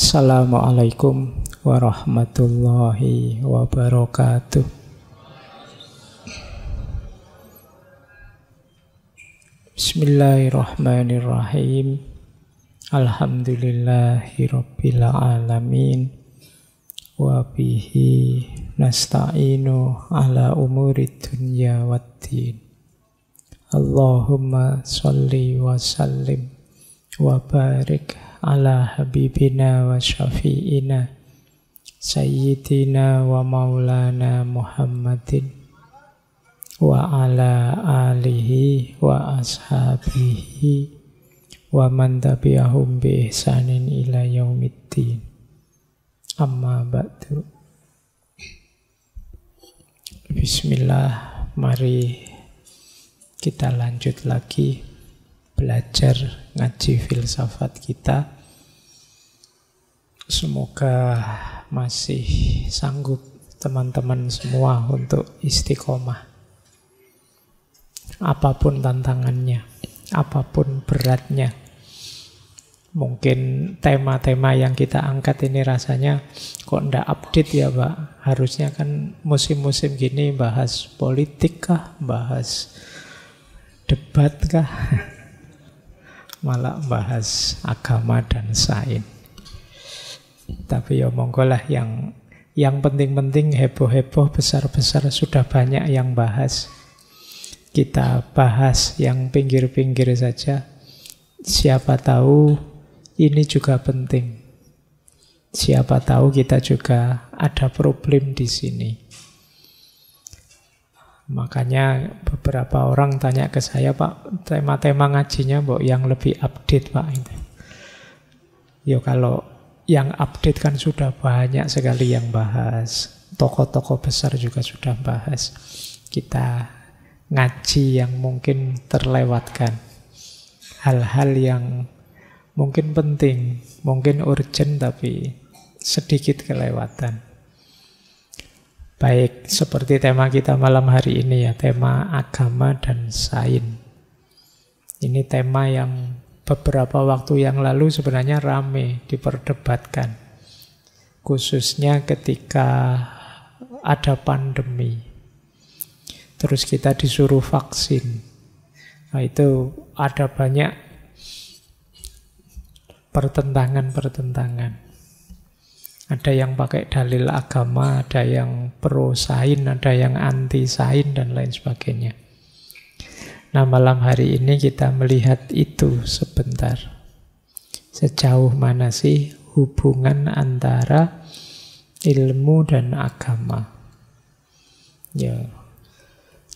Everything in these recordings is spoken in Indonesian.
Assalamualaikum warahmatullahi wabarakatuh. Bismillahirrahmanirrahim. Alhamdulillahirabbil alamin. Wa bihi nasta'inu ala umuri dunya waddin. Allahumma shalli wa sallim wa barik ala habibina wa syafi'ina sayyidina wa maulana Muhammadin wa ala alihi wa ashabihi wa man tabi'ahum bi ihsanin ila yaumiddin amma ba'du Bismillah mari kita lanjut lagi belajar ngaji filsafat kita. Semoga masih sanggup teman-teman semua untuk istiqomah. Apapun tantangannya, apapun beratnya. Mungkin tema-tema yang kita angkat ini rasanya kok ndak update ya Pak. Harusnya kan musim-musim gini bahas politik kah, bahas debat kah. malah bahas agama dan sain, Tapi ya lah yang yang penting-penting heboh-heboh besar-besar sudah banyak yang bahas. Kita bahas yang pinggir-pinggir saja. Siapa tahu ini juga penting. Siapa tahu kita juga ada problem di sini. Makanya beberapa orang tanya ke saya, Pak, tema-tema ngajinya mbok yang lebih update, Pak. Gitu. Yo kalau yang update kan sudah banyak sekali yang bahas. toko-toko besar juga sudah bahas. Kita ngaji yang mungkin terlewatkan. Hal-hal yang mungkin penting, mungkin urgent tapi sedikit kelewatan. Baik, seperti tema kita malam hari ini ya, tema agama dan sain. Ini tema yang beberapa waktu yang lalu sebenarnya rame diperdebatkan. Khususnya ketika ada pandemi. Terus kita disuruh vaksin. Nah, itu ada banyak pertentangan-pertentangan. Ada yang pakai dalil agama, ada yang pro sain, ada yang anti sain, dan lain sebagainya. Nah malam hari ini kita melihat itu sebentar. Sejauh mana sih hubungan antara ilmu dan agama? Ya,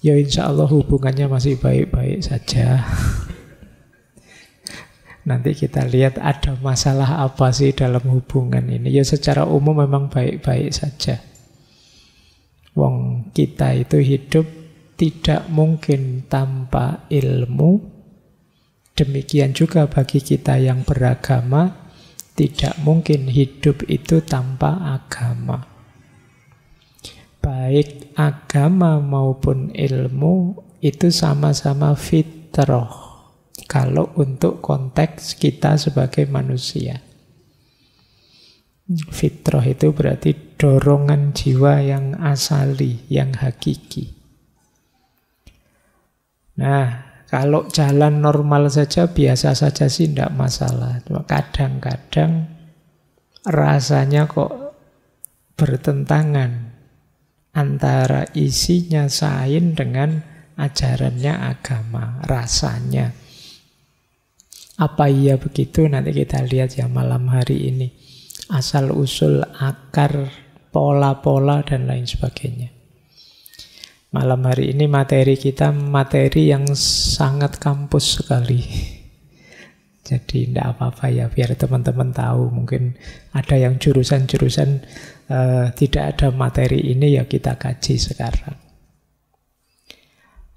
ya insya Allah hubungannya masih baik-baik saja. Nanti kita lihat ada masalah apa sih dalam hubungan ini. Ya secara umum memang baik-baik saja. Wong kita itu hidup tidak mungkin tanpa ilmu. Demikian juga bagi kita yang beragama, tidak mungkin hidup itu tanpa agama. Baik agama maupun ilmu itu sama-sama fitrah kalau untuk konteks kita sebagai manusia. Fitrah itu berarti dorongan jiwa yang asali, yang hakiki. Nah, kalau jalan normal saja, biasa saja sih tidak masalah. kadang-kadang rasanya kok bertentangan antara isinya sain dengan ajarannya agama, rasanya. Apa iya begitu? Nanti kita lihat ya malam hari ini. Asal usul akar, pola-pola dan lain sebagainya. Malam hari ini materi kita materi yang sangat kampus sekali. Jadi tidak apa-apa ya biar teman-teman tahu mungkin ada yang jurusan-jurusan eh, tidak ada materi ini ya kita kaji sekarang.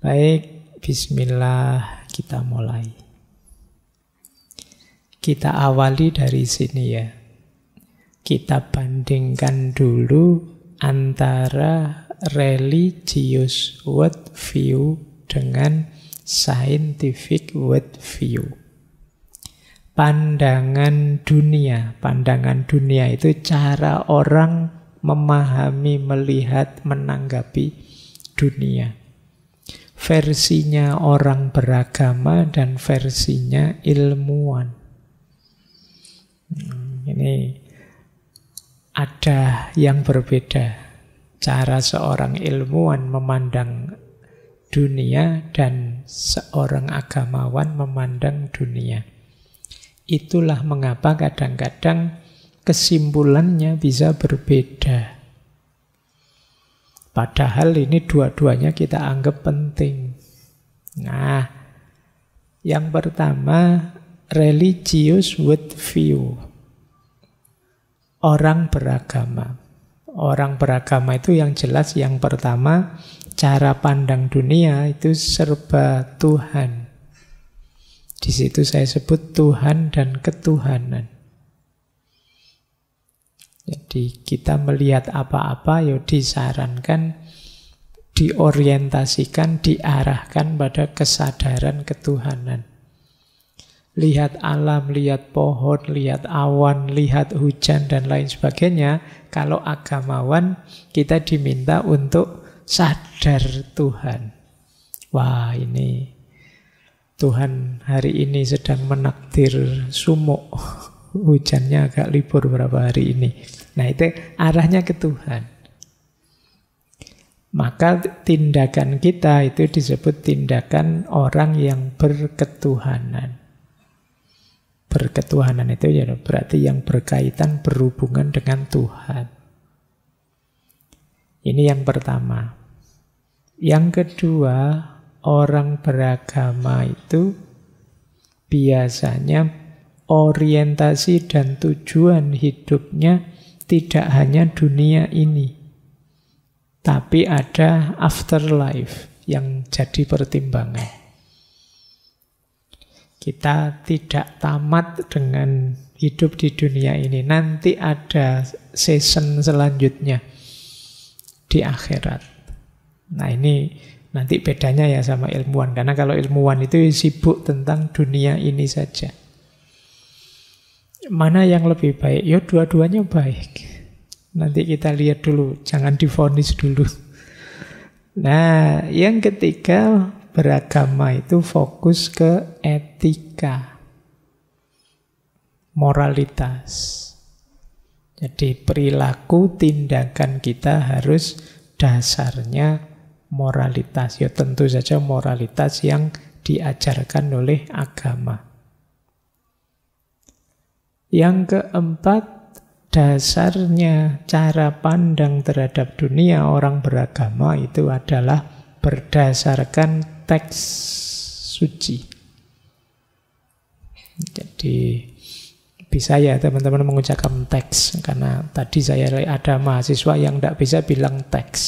Baik, bismillah kita mulai. Kita awali dari sini ya. Kita bandingkan dulu antara religius religious view dengan scientific view. Pandangan dunia, pandangan dunia itu cara orang memahami, melihat, menanggapi dunia. Versinya orang beragama dan versinya ilmuwan. Hmm, ini ada yang berbeda cara seorang ilmuwan memandang dunia dan seorang agamawan memandang dunia. Itulah mengapa kadang-kadang kesimpulannya bisa berbeda. Padahal ini dua-duanya kita anggap penting. Nah, yang pertama religious view. Orang beragama. Orang beragama itu yang jelas yang pertama cara pandang dunia itu serba Tuhan. Di situ saya sebut Tuhan dan ketuhanan. Jadi kita melihat apa-apa ya disarankan diorientasikan, diarahkan pada kesadaran ketuhanan lihat alam, lihat pohon, lihat awan, lihat hujan, dan lain sebagainya. Kalau agamawan, kita diminta untuk sadar Tuhan. Wah, ini Tuhan hari ini sedang menakdir sumuk. Hujannya agak libur berapa hari ini. Nah, itu arahnya ke Tuhan. Maka tindakan kita itu disebut tindakan orang yang berketuhanan. Berketuhanan itu ya berarti yang berkaitan berhubungan dengan Tuhan. Ini yang pertama. Yang kedua, orang beragama itu biasanya orientasi dan tujuan hidupnya tidak hanya dunia ini, tapi ada afterlife yang jadi pertimbangan. Kita tidak tamat dengan hidup di dunia ini. Nanti ada season selanjutnya di akhirat. Nah ini nanti bedanya ya sama ilmuwan. Karena kalau ilmuwan itu sibuk tentang dunia ini saja. Mana yang lebih baik? Ya dua-duanya baik. Nanti kita lihat dulu, jangan difonis dulu. Nah, yang ketiga beragama itu fokus ke etika, moralitas. Jadi perilaku tindakan kita harus dasarnya moralitas. Ya tentu saja moralitas yang diajarkan oleh agama. Yang keempat, dasarnya cara pandang terhadap dunia orang beragama itu adalah berdasarkan teks suci. Jadi bisa ya teman-teman mengucapkan teks karena tadi saya ada mahasiswa yang tidak bisa bilang teks,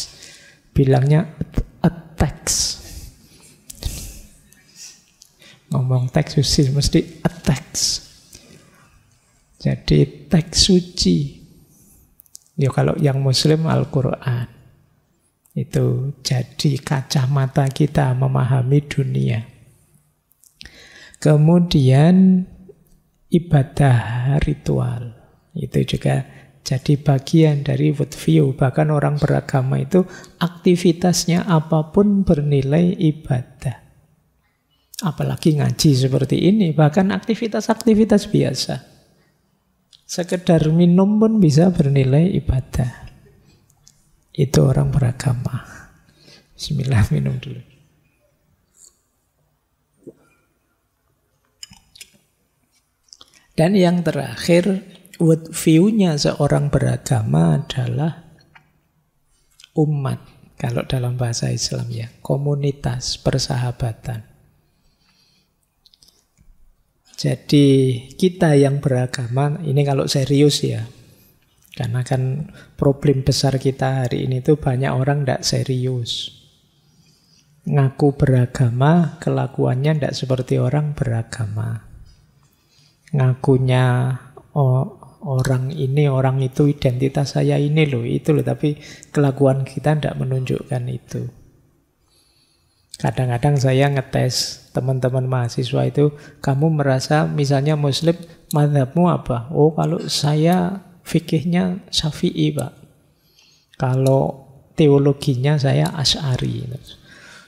bilangnya a teks. Ngomong teks suci mesti a teks. Jadi teks suci. Ya kalau yang muslim Al-Quran. Itu jadi kacamata kita memahami dunia. Kemudian ibadah ritual. Itu juga jadi bagian dari worldview. Bahkan orang beragama itu aktivitasnya apapun bernilai ibadah. Apalagi ngaji seperti ini, bahkan aktivitas-aktivitas biasa. Sekedar minum pun bisa bernilai ibadah itu orang beragama. Bismillah minum dulu. Dan yang terakhir, world view-nya seorang beragama adalah umat. Kalau dalam bahasa Islam ya, komunitas, persahabatan. Jadi kita yang beragama, ini kalau serius ya, karena kan problem besar kita hari ini tuh banyak orang tidak serius. Ngaku beragama, kelakuannya tidak seperti orang beragama. Ngakunya oh, orang ini, orang itu, identitas saya ini loh, itu loh. Tapi kelakuan kita tidak menunjukkan itu. Kadang-kadang saya ngetes teman-teman mahasiswa itu, kamu merasa misalnya muslim, madhabmu apa? Oh kalau saya fikihnya Syafi'i, Pak. Kalau teologinya saya Asy'ari.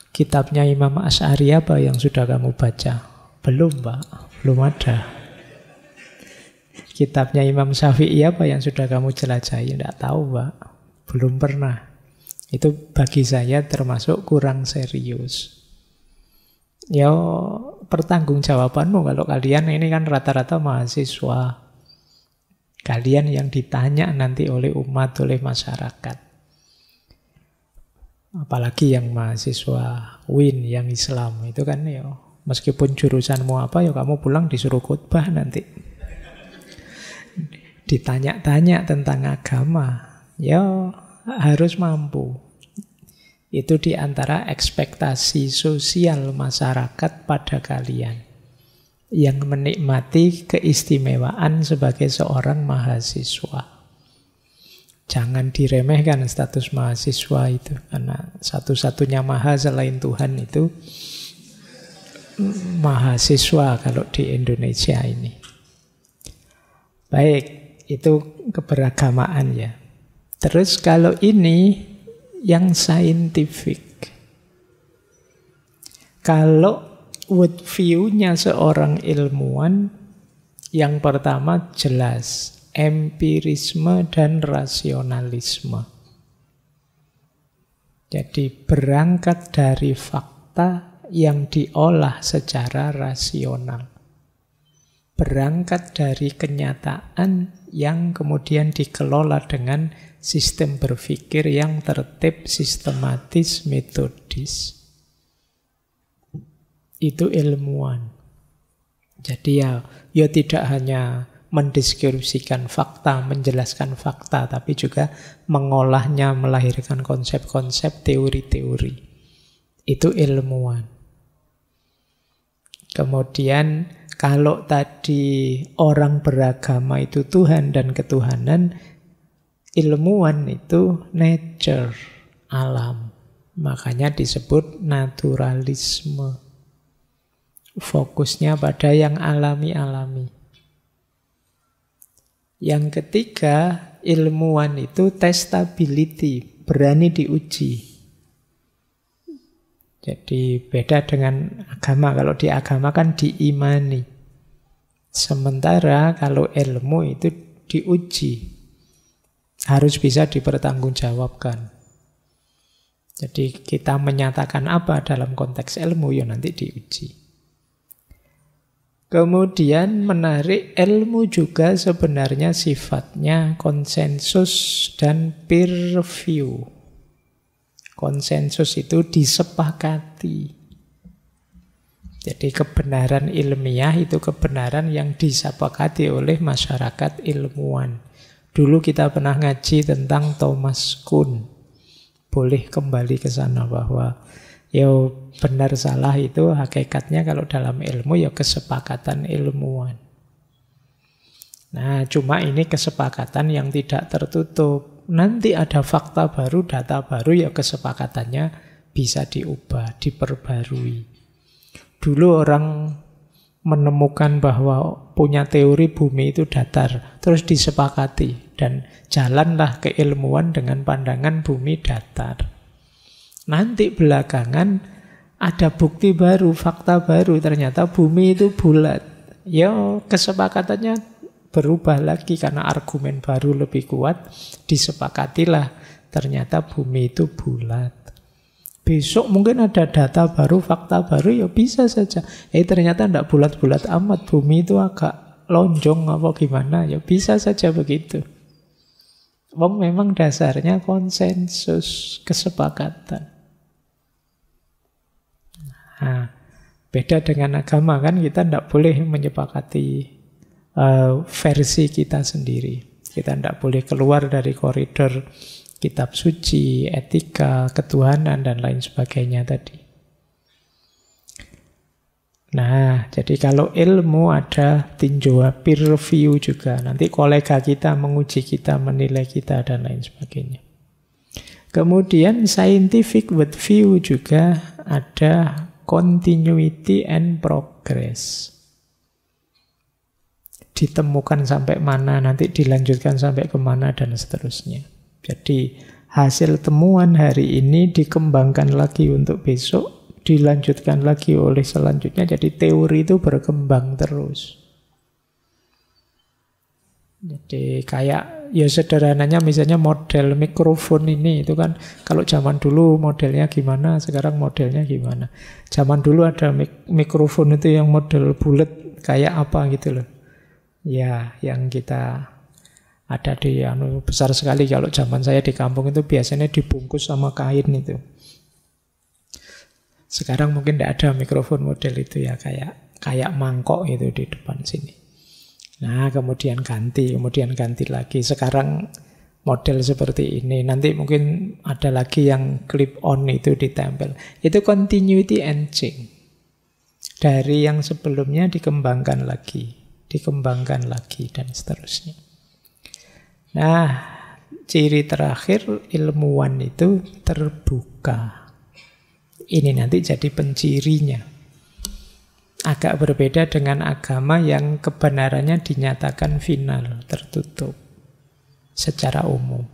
Kitabnya Imam Asy'ari apa yang sudah kamu baca? Belum, Pak. Belum ada. Kitabnya Imam Syafi'i apa yang sudah kamu jelajahi? Tidak tahu, Pak. Belum pernah. Itu bagi saya termasuk kurang serius. Ya, pertanggungjawabanmu kalau kalian ini kan rata-rata mahasiswa Kalian yang ditanya nanti oleh umat, oleh masyarakat. Apalagi yang mahasiswa WIN, yang Islam, itu kan ya meskipun jurusanmu apa ya kamu pulang disuruh khutbah nanti. Ditanya-tanya tentang agama, ya harus mampu. Itu diantara ekspektasi sosial masyarakat pada kalian yang menikmati keistimewaan sebagai seorang mahasiswa. Jangan diremehkan status mahasiswa itu, karena satu-satunya maha selain Tuhan itu mahasiswa kalau di Indonesia ini. Baik, itu keberagamaan ya. Terus kalau ini yang saintifik. Kalau view nya seorang ilmuwan yang pertama jelas empirisme dan rasionalisme. Jadi berangkat dari fakta yang diolah secara rasional. Berangkat dari kenyataan yang kemudian dikelola dengan sistem berpikir yang tertib, sistematis, metodis itu ilmuwan. Jadi ya, ya tidak hanya mendeskripsikan fakta, menjelaskan fakta, tapi juga mengolahnya, melahirkan konsep-konsep, teori-teori. Itu ilmuwan. Kemudian kalau tadi orang beragama itu Tuhan dan ketuhanan, ilmuwan itu nature, alam. Makanya disebut naturalisme fokusnya pada yang alami-alami. Yang ketiga, ilmuwan itu testability, berani diuji. Jadi beda dengan agama. Kalau di agama kan diimani. Sementara kalau ilmu itu diuji. Harus bisa dipertanggungjawabkan. Jadi kita menyatakan apa dalam konteks ilmu ya nanti diuji. Kemudian menarik ilmu juga sebenarnya sifatnya konsensus dan peer review. Konsensus itu disepakati. Jadi kebenaran ilmiah itu kebenaran yang disepakati oleh masyarakat ilmuwan. Dulu kita pernah ngaji tentang Thomas Kuhn. Boleh kembali ke sana bahwa Ya benar salah itu hakikatnya kalau dalam ilmu ya kesepakatan ilmuwan. Nah cuma ini kesepakatan yang tidak tertutup. Nanti ada fakta baru, data baru ya kesepakatannya bisa diubah, diperbarui. Dulu orang menemukan bahwa punya teori bumi itu datar, terus disepakati dan jalanlah keilmuan dengan pandangan bumi datar. Nanti belakangan ada bukti baru, fakta baru. Ternyata bumi itu bulat. Ya kesepakatannya berubah lagi karena argumen baru lebih kuat. Disepakatilah ternyata bumi itu bulat. Besok mungkin ada data baru, fakta baru, ya bisa saja. Eh ternyata tidak bulat-bulat amat, bumi itu agak lonjong apa gimana, ya bisa saja begitu. Wong memang dasarnya konsensus kesepakatan. Nah, beda dengan agama kan kita tidak boleh menyepakati uh, versi kita sendiri. Kita tidak boleh keluar dari koridor kitab suci, etika, ketuhanan, dan lain sebagainya tadi. Nah, jadi kalau ilmu ada tinjauan peer review juga. Nanti kolega kita menguji kita, menilai kita, dan lain sebagainya. Kemudian scientific view juga ada continuity and progress. Ditemukan sampai mana, nanti dilanjutkan sampai kemana, dan seterusnya. Jadi hasil temuan hari ini dikembangkan lagi untuk besok, dilanjutkan lagi oleh selanjutnya, jadi teori itu berkembang terus. Jadi kayak ya sederhananya misalnya model mikrofon ini itu kan kalau zaman dulu modelnya gimana, sekarang modelnya gimana. Zaman dulu ada mik mikrofon itu yang model bulat kayak apa gitu loh. Ya, yang kita ada di anu besar sekali kalau zaman saya di kampung itu biasanya dibungkus sama kain itu. Sekarang mungkin tidak ada mikrofon model itu ya kayak kayak mangkok itu di depan sini. Nah, kemudian ganti, kemudian ganti lagi. Sekarang model seperti ini. Nanti mungkin ada lagi yang clip on itu ditempel. Itu continuity engine. Dari yang sebelumnya dikembangkan lagi, dikembangkan lagi dan seterusnya. Nah, ciri terakhir ilmuwan itu terbuka. Ini nanti jadi pencirinya. Agak berbeda dengan agama yang kebenarannya dinyatakan final, tertutup secara umum.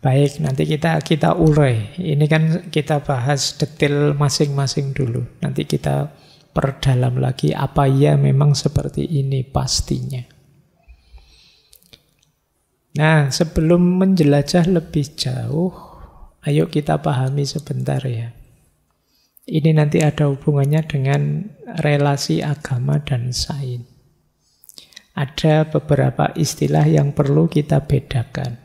Baik, nanti kita kita urai. Ini kan kita bahas detail masing-masing dulu. Nanti kita perdalam lagi apa ya memang seperti ini pastinya. Nah, sebelum menjelajah lebih jauh, ayo kita pahami sebentar ya. Ini nanti ada hubungannya dengan relasi agama dan sains. Ada beberapa istilah yang perlu kita bedakan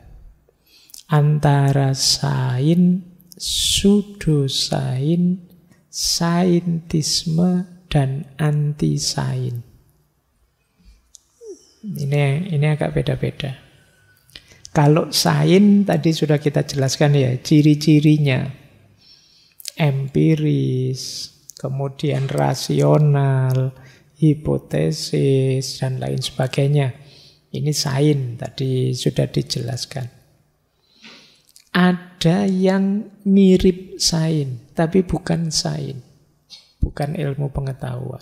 antara sains, sudosain, saintisme, dan anti-sain. Ini, ini agak beda-beda. Kalau sain tadi sudah kita jelaskan ya, ciri-cirinya empiris, kemudian rasional, hipotesis, dan lain sebagainya. Ini sain tadi sudah dijelaskan. Ada yang mirip sain, tapi bukan sain. Bukan ilmu pengetahuan.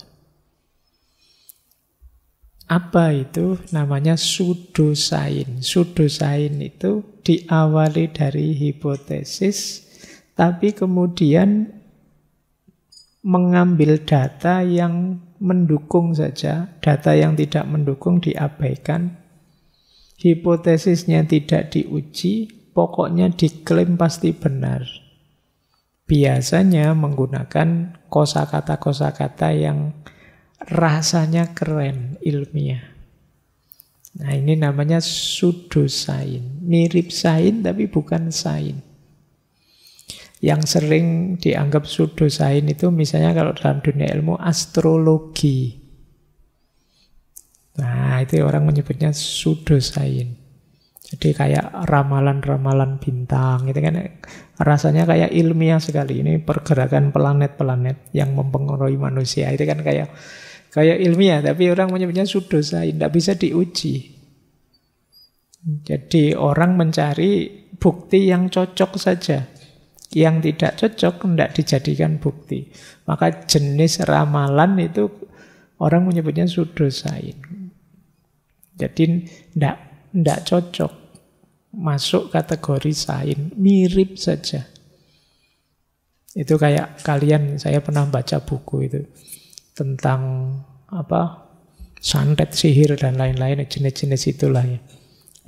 Apa itu? Namanya sudosain? Sudosain itu diawali dari hipotesis, tapi kemudian mengambil data yang mendukung saja, data yang tidak mendukung diabaikan, hipotesisnya tidak diuji, pokoknya diklaim pasti benar. Biasanya menggunakan kosakata-kosakata yang rasanya keren ilmiah. Nah ini namanya pseudo-sain, mirip sain tapi bukan sain yang sering dianggap pseudosain itu misalnya kalau dalam dunia ilmu astrologi. Nah, itu orang menyebutnya pseudosain. Jadi kayak ramalan-ramalan bintang itu kan rasanya kayak ilmiah sekali ini pergerakan planet-planet yang mempengaruhi manusia itu kan kayak kayak ilmiah tapi orang menyebutnya pseudosain tidak bisa diuji. Jadi orang mencari bukti yang cocok saja yang tidak cocok tidak dijadikan bukti. Maka jenis ramalan itu orang menyebutnya sudosain. Jadi tidak tidak cocok masuk kategori sain, mirip saja. Itu kayak kalian saya pernah baca buku itu tentang apa santet sihir dan lain-lain jenis-jenis itulah ya.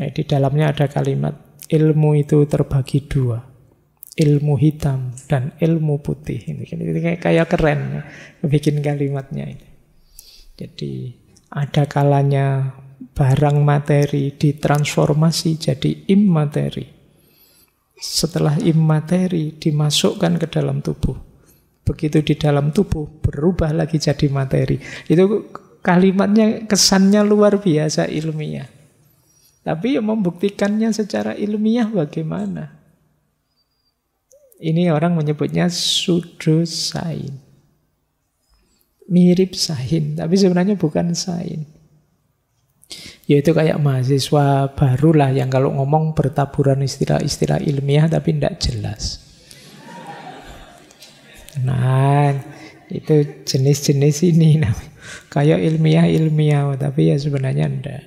Nah, di dalamnya ada kalimat ilmu itu terbagi dua ilmu hitam dan ilmu putih. Ini, kayak, kayak keren ya, bikin kalimatnya ini. Jadi ada kalanya barang materi ditransformasi jadi immateri. Setelah immateri dimasukkan ke dalam tubuh. Begitu di dalam tubuh berubah lagi jadi materi. Itu kalimatnya kesannya luar biasa ilmiah. Tapi yang membuktikannya secara ilmiah bagaimana? Ini orang menyebutnya sain. Mirip sain, tapi sebenarnya bukan sain. Yaitu kayak mahasiswa barulah yang kalau ngomong bertaburan istilah-istilah ilmiah tapi tidak jelas. Nah, itu jenis-jenis ini. Kayak ilmiah-ilmiah, tapi ya sebenarnya enggak.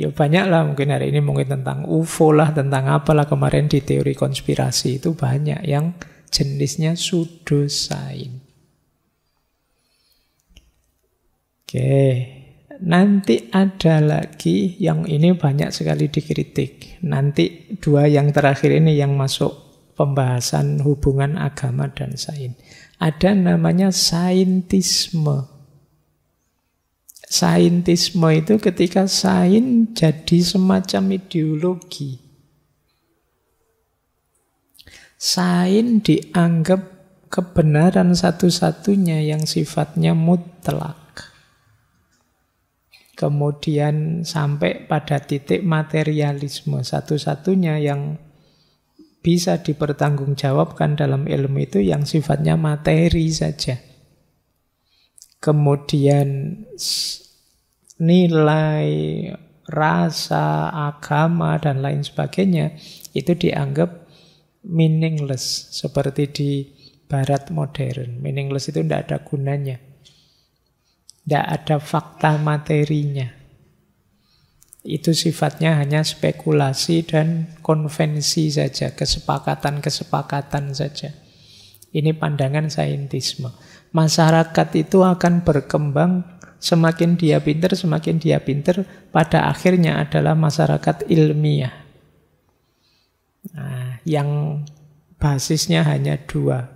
Ya banyak lah mungkin hari ini mungkin tentang UFO lah, tentang apalah kemarin di teori konspirasi itu banyak yang jenisnya pseudosain. Oke, nanti ada lagi yang ini banyak sekali dikritik. Nanti dua yang terakhir ini yang masuk pembahasan hubungan agama dan sain. Ada namanya saintisme saintisme itu ketika sains jadi semacam ideologi. sains dianggap kebenaran satu-satunya yang sifatnya mutlak. Kemudian sampai pada titik materialisme satu-satunya yang bisa dipertanggungjawabkan dalam ilmu itu yang sifatnya materi saja. Kemudian nilai, rasa, agama, dan lain sebagainya, itu dianggap meaningless, seperti di barat modern. Meaningless itu tidak ada gunanya. Tidak ada fakta materinya. Itu sifatnya hanya spekulasi dan konvensi saja, kesepakatan-kesepakatan saja. Ini pandangan saintisme. Masyarakat itu akan berkembang Semakin dia pinter, semakin dia pinter, pada akhirnya adalah masyarakat ilmiah. Nah, yang basisnya hanya dua,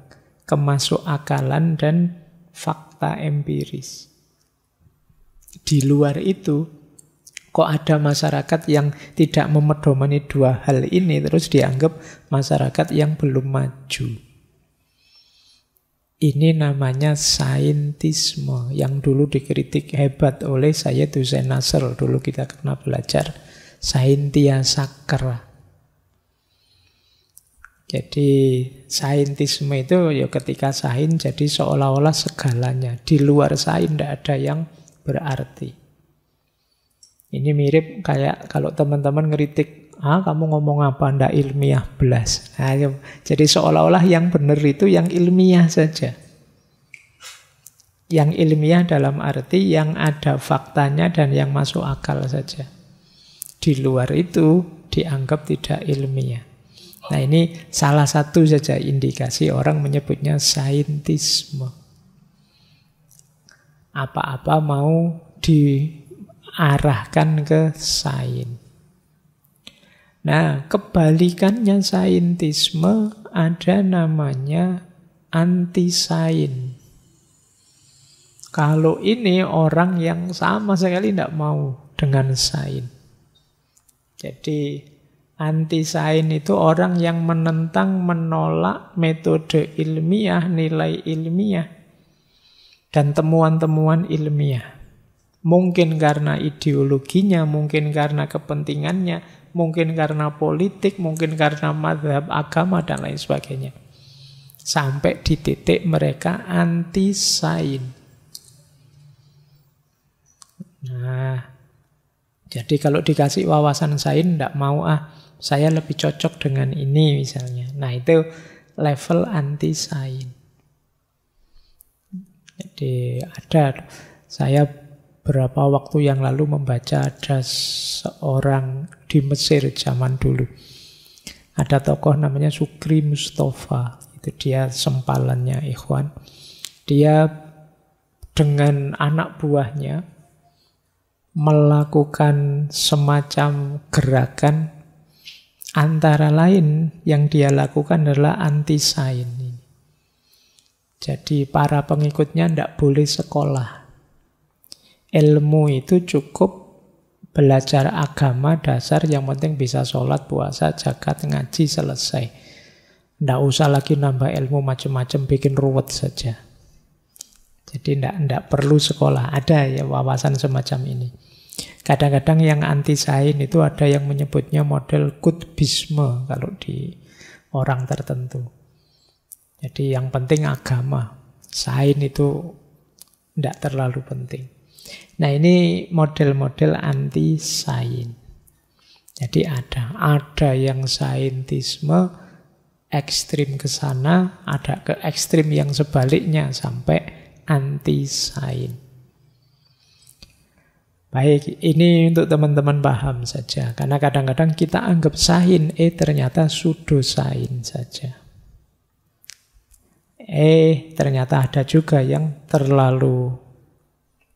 kemasuk akalan dan fakta empiris. Di luar itu, kok ada masyarakat yang tidak memedomani dua hal ini terus dianggap masyarakat yang belum maju. Ini namanya saintisme yang dulu dikritik hebat oleh saya Hussein Nasr. Dulu kita pernah belajar saintia sakra. Jadi saintisme itu ya ketika sain jadi seolah-olah segalanya. Di luar sain tidak ada yang berarti. Ini mirip kayak kalau teman-teman ngeritik ah kamu ngomong apa ndak ilmiah belas Ayo. Ya. jadi seolah-olah yang benar itu yang ilmiah saja yang ilmiah dalam arti yang ada faktanya dan yang masuk akal saja di luar itu dianggap tidak ilmiah nah ini salah satu saja indikasi orang menyebutnya saintisme apa-apa mau diarahkan ke sains Nah, kebalikannya saintisme ada namanya anti-sain. Kalau ini orang yang sama sekali tidak mau dengan sain. Jadi anti sain itu orang yang menentang, menolak metode ilmiah, nilai ilmiah, dan temuan-temuan ilmiah. Mungkin karena ideologinya, mungkin karena kepentingannya, mungkin karena politik, mungkin karena madhab agama dan lain sebagainya. Sampai di titik mereka anti sain. Nah, jadi kalau dikasih wawasan sain tidak mau ah, saya lebih cocok dengan ini misalnya. Nah itu level anti sain. Jadi ada saya berapa waktu yang lalu membaca ada seorang di Mesir zaman dulu. Ada tokoh namanya Sukri Mustafa, itu dia sempalannya Ikhwan. Dia dengan anak buahnya melakukan semacam gerakan antara lain yang dia lakukan adalah anti sain. Jadi para pengikutnya tidak boleh sekolah. Ilmu itu cukup belajar agama dasar yang penting bisa sholat, puasa, zakat, ngaji, selesai. Tidak usah lagi nambah ilmu macam-macam, bikin ruwet saja. Jadi tidak perlu sekolah, ada ya wawasan semacam ini. Kadang-kadang yang anti sain itu ada yang menyebutnya model kutbisme kalau di orang tertentu. Jadi yang penting agama. Sain itu tidak terlalu penting. Nah ini model-model anti sain. Jadi ada, ada yang saintisme ekstrim ke sana, ada ke ekstrim yang sebaliknya sampai anti sain. Baik, ini untuk teman-teman paham saja. Karena kadang-kadang kita anggap sain, eh ternyata sudo sain saja. Eh ternyata ada juga yang terlalu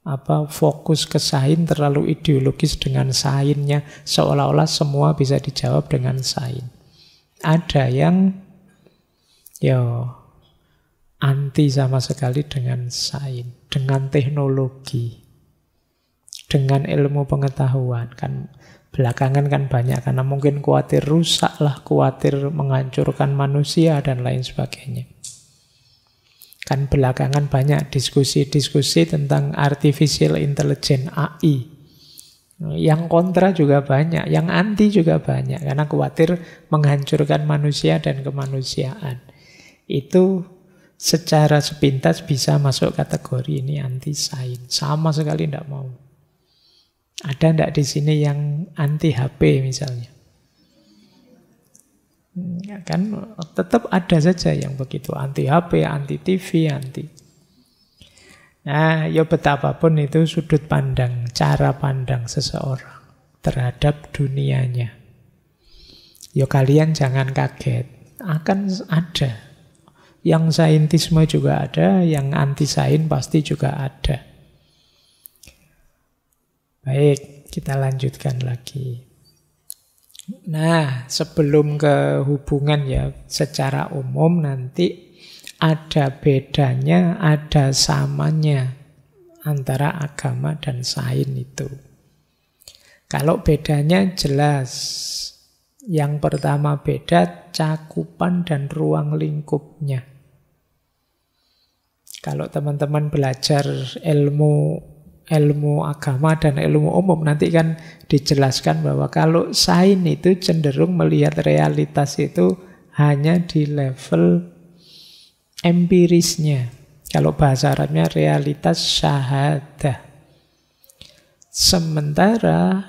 apa fokus ke sain terlalu ideologis dengan sainnya seolah-olah semua bisa dijawab dengan sain. Ada yang ya anti sama sekali dengan sain, dengan teknologi, dengan ilmu pengetahuan kan belakangan kan banyak karena mungkin khawatir rusak lah, khawatir menghancurkan manusia dan lain sebagainya. Kan belakangan banyak diskusi-diskusi tentang artificial intelligence AI. Yang kontra juga banyak, yang anti juga banyak karena khawatir menghancurkan manusia dan kemanusiaan. Itu secara sepintas bisa masuk kategori ini anti sains. Sama sekali tidak mau. Ada tidak di sini yang anti HP misalnya? Ya kan, tetap ada saja yang begitu anti HP, anti TV, anti. Nah, ya betapapun itu sudut pandang, cara pandang seseorang terhadap dunianya. Ya kalian jangan kaget, akan ada. Yang saintisme juga ada, yang anti sain pasti juga ada. Baik, kita lanjutkan lagi. Nah, sebelum ke hubungan ya, secara umum nanti ada bedanya, ada samanya antara agama dan sain itu. Kalau bedanya jelas, yang pertama beda cakupan dan ruang lingkupnya. Kalau teman-teman belajar ilmu ilmu agama dan ilmu umum nanti kan dijelaskan bahwa kalau sain itu cenderung melihat realitas itu hanya di level empirisnya. Kalau bahasa Arabnya realitas syahadah. Sementara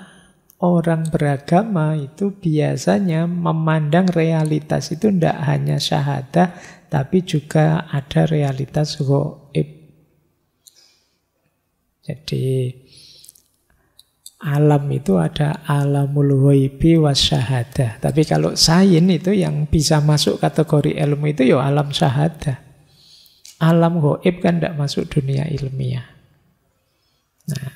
orang beragama itu biasanya memandang realitas itu tidak hanya syahadah, tapi juga ada realitas goib. Jadi alam itu ada alamul ghaibi wasyahadah. Tapi kalau sain itu yang bisa masuk kategori ilmu itu ya alam syahadah. Alam goib kan tidak masuk dunia ilmiah. Nah,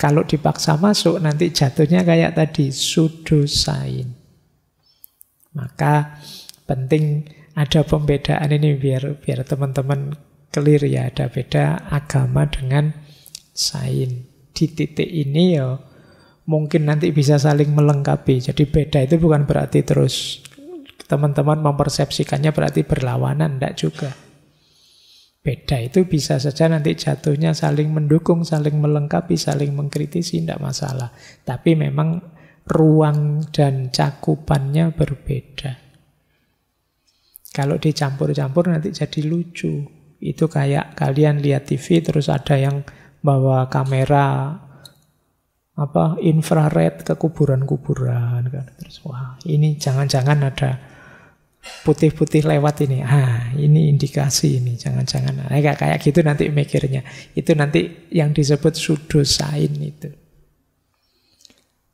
kalau dipaksa masuk nanti jatuhnya kayak tadi sudu sain. Maka penting ada pembedaan ini biar biar teman-teman clear ya ada beda agama dengan sain. Di titik ini ya mungkin nanti bisa saling melengkapi. Jadi beda itu bukan berarti terus teman-teman mempersepsikannya berarti berlawanan, enggak juga. Beda itu bisa saja nanti jatuhnya saling mendukung, saling melengkapi, saling mengkritisi, enggak masalah. Tapi memang ruang dan cakupannya berbeda. Kalau dicampur-campur nanti jadi lucu. Itu kayak kalian lihat TV terus ada yang bawa kamera apa infrared ke kuburan-kuburan kan terus wah ini jangan-jangan ada putih-putih lewat ini ah ini indikasi ini jangan-jangan nah, kayak kayak gitu nanti mikirnya itu nanti yang disebut sudosain itu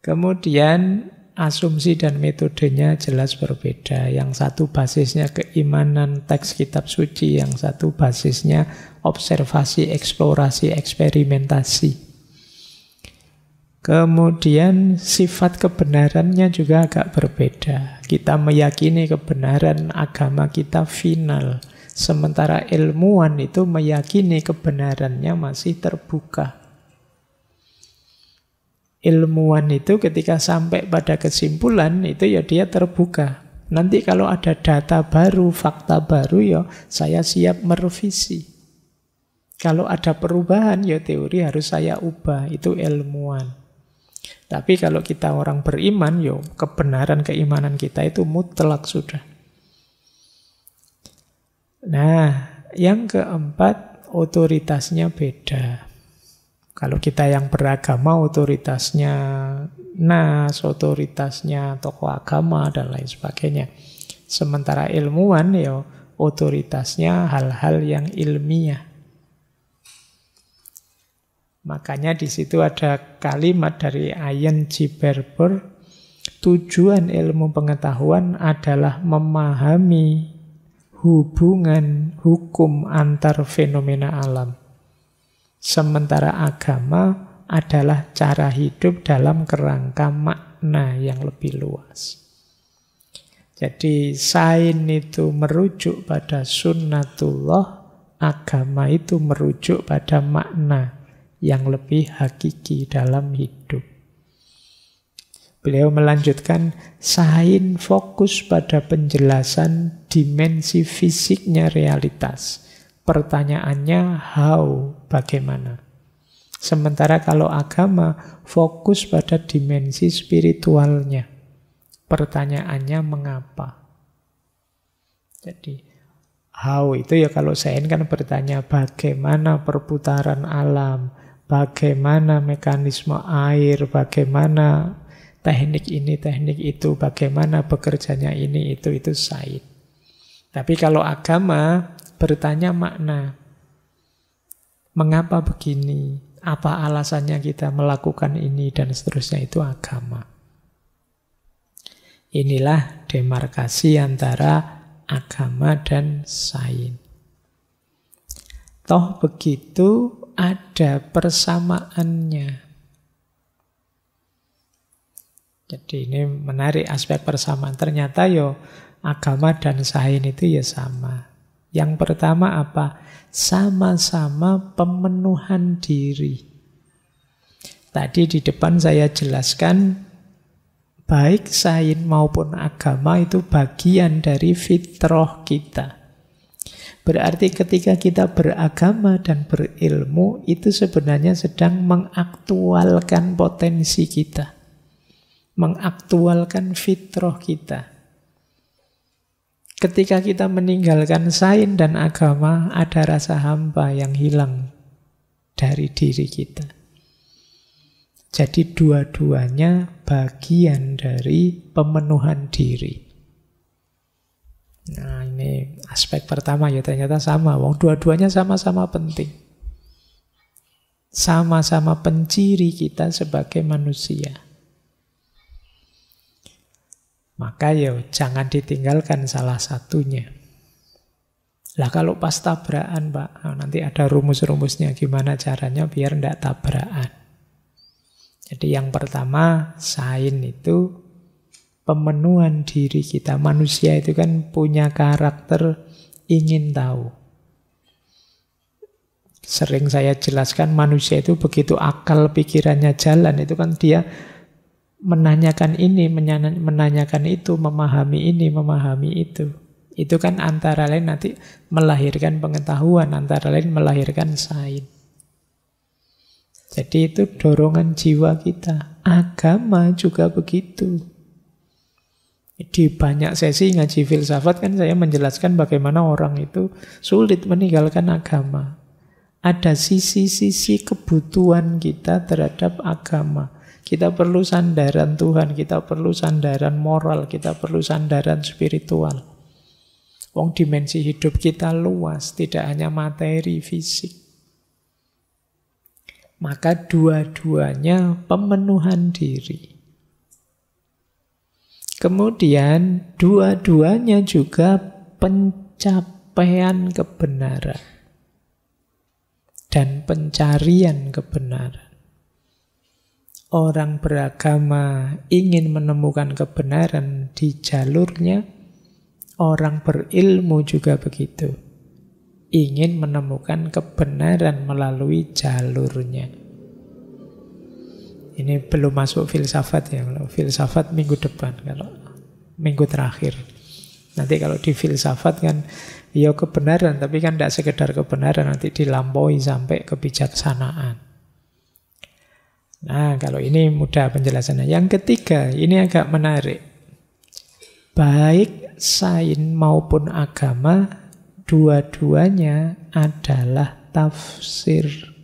kemudian asumsi dan metodenya jelas berbeda. Yang satu basisnya keimanan teks kitab suci, yang satu basisnya observasi, eksplorasi, eksperimentasi. Kemudian sifat kebenarannya juga agak berbeda. Kita meyakini kebenaran agama kita final, sementara ilmuwan itu meyakini kebenarannya masih terbuka ilmuwan itu ketika sampai pada kesimpulan itu ya dia terbuka. Nanti kalau ada data baru, fakta baru ya saya siap merevisi. Kalau ada perubahan ya teori harus saya ubah, itu ilmuwan. Tapi kalau kita orang beriman ya kebenaran keimanan kita itu mutlak sudah. Nah, yang keempat otoritasnya beda. Kalau kita yang beragama otoritasnya nas, otoritasnya tokoh agama dan lain sebagainya. Sementara ilmuwan ya otoritasnya hal-hal yang ilmiah. Makanya di situ ada kalimat dari Ayan G. Berber, tujuan ilmu pengetahuan adalah memahami hubungan hukum antar fenomena alam. Sementara agama adalah cara hidup dalam kerangka makna yang lebih luas. Jadi sain itu merujuk pada sunnatullah, agama itu merujuk pada makna yang lebih hakiki dalam hidup. Beliau melanjutkan, sain fokus pada penjelasan dimensi fisiknya realitas. Pertanyaannya how, bagaimana? Sementara kalau agama fokus pada dimensi spiritualnya. Pertanyaannya mengapa? Jadi how itu ya kalau Zen kan bertanya bagaimana perputaran alam, bagaimana mekanisme air, bagaimana teknik ini, teknik itu, bagaimana bekerjanya ini, itu, itu Said. Tapi kalau agama bertanya makna. Mengapa begini? Apa alasannya kita melakukan ini dan seterusnya itu agama. Inilah demarkasi antara agama dan sain Toh begitu ada persamaannya. Jadi ini menarik aspek persamaan. Ternyata yo ya agama dan sain itu ya sama. Yang pertama apa? Sama-sama pemenuhan diri. Tadi di depan saya jelaskan baik sain maupun agama itu bagian dari fitroh kita. Berarti ketika kita beragama dan berilmu itu sebenarnya sedang mengaktualkan potensi kita. Mengaktualkan fitroh kita. Ketika kita meninggalkan sain dan agama, ada rasa hampa yang hilang dari diri kita. Jadi dua-duanya bagian dari pemenuhan diri. Nah ini aspek pertama ya ternyata sama. Wong dua-duanya sama-sama penting. Sama-sama penciri kita sebagai manusia. Maka ya jangan ditinggalkan salah satunya. Lah kalau pas tabrakan Pak, oh, nanti ada rumus-rumusnya gimana caranya biar tidak tabrakan. Jadi yang pertama, sain itu pemenuhan diri kita. Manusia itu kan punya karakter ingin tahu. Sering saya jelaskan manusia itu begitu akal pikirannya jalan itu kan dia menanyakan ini, menanyakan itu, memahami ini, memahami itu. Itu kan antara lain nanti melahirkan pengetahuan, antara lain melahirkan sain. Jadi itu dorongan jiwa kita. Agama juga begitu. Di banyak sesi ngaji filsafat kan saya menjelaskan bagaimana orang itu sulit meninggalkan agama. Ada sisi-sisi kebutuhan kita terhadap agama kita perlu sandaran Tuhan, kita perlu sandaran moral, kita perlu sandaran spiritual. Wong dimensi hidup kita luas, tidak hanya materi fisik. Maka dua-duanya pemenuhan diri. Kemudian dua-duanya juga pencapaian kebenaran dan pencarian kebenaran orang beragama ingin menemukan kebenaran di jalurnya, orang berilmu juga begitu. Ingin menemukan kebenaran melalui jalurnya. Ini belum masuk filsafat ya, kalau filsafat minggu depan, kalau minggu terakhir. Nanti kalau di filsafat kan ya kebenaran, tapi kan tidak sekedar kebenaran, nanti dilampaui sampai kebijaksanaan. Nah, kalau ini mudah penjelasannya. Yang ketiga, ini agak menarik. Baik sain maupun agama, dua-duanya adalah tafsir.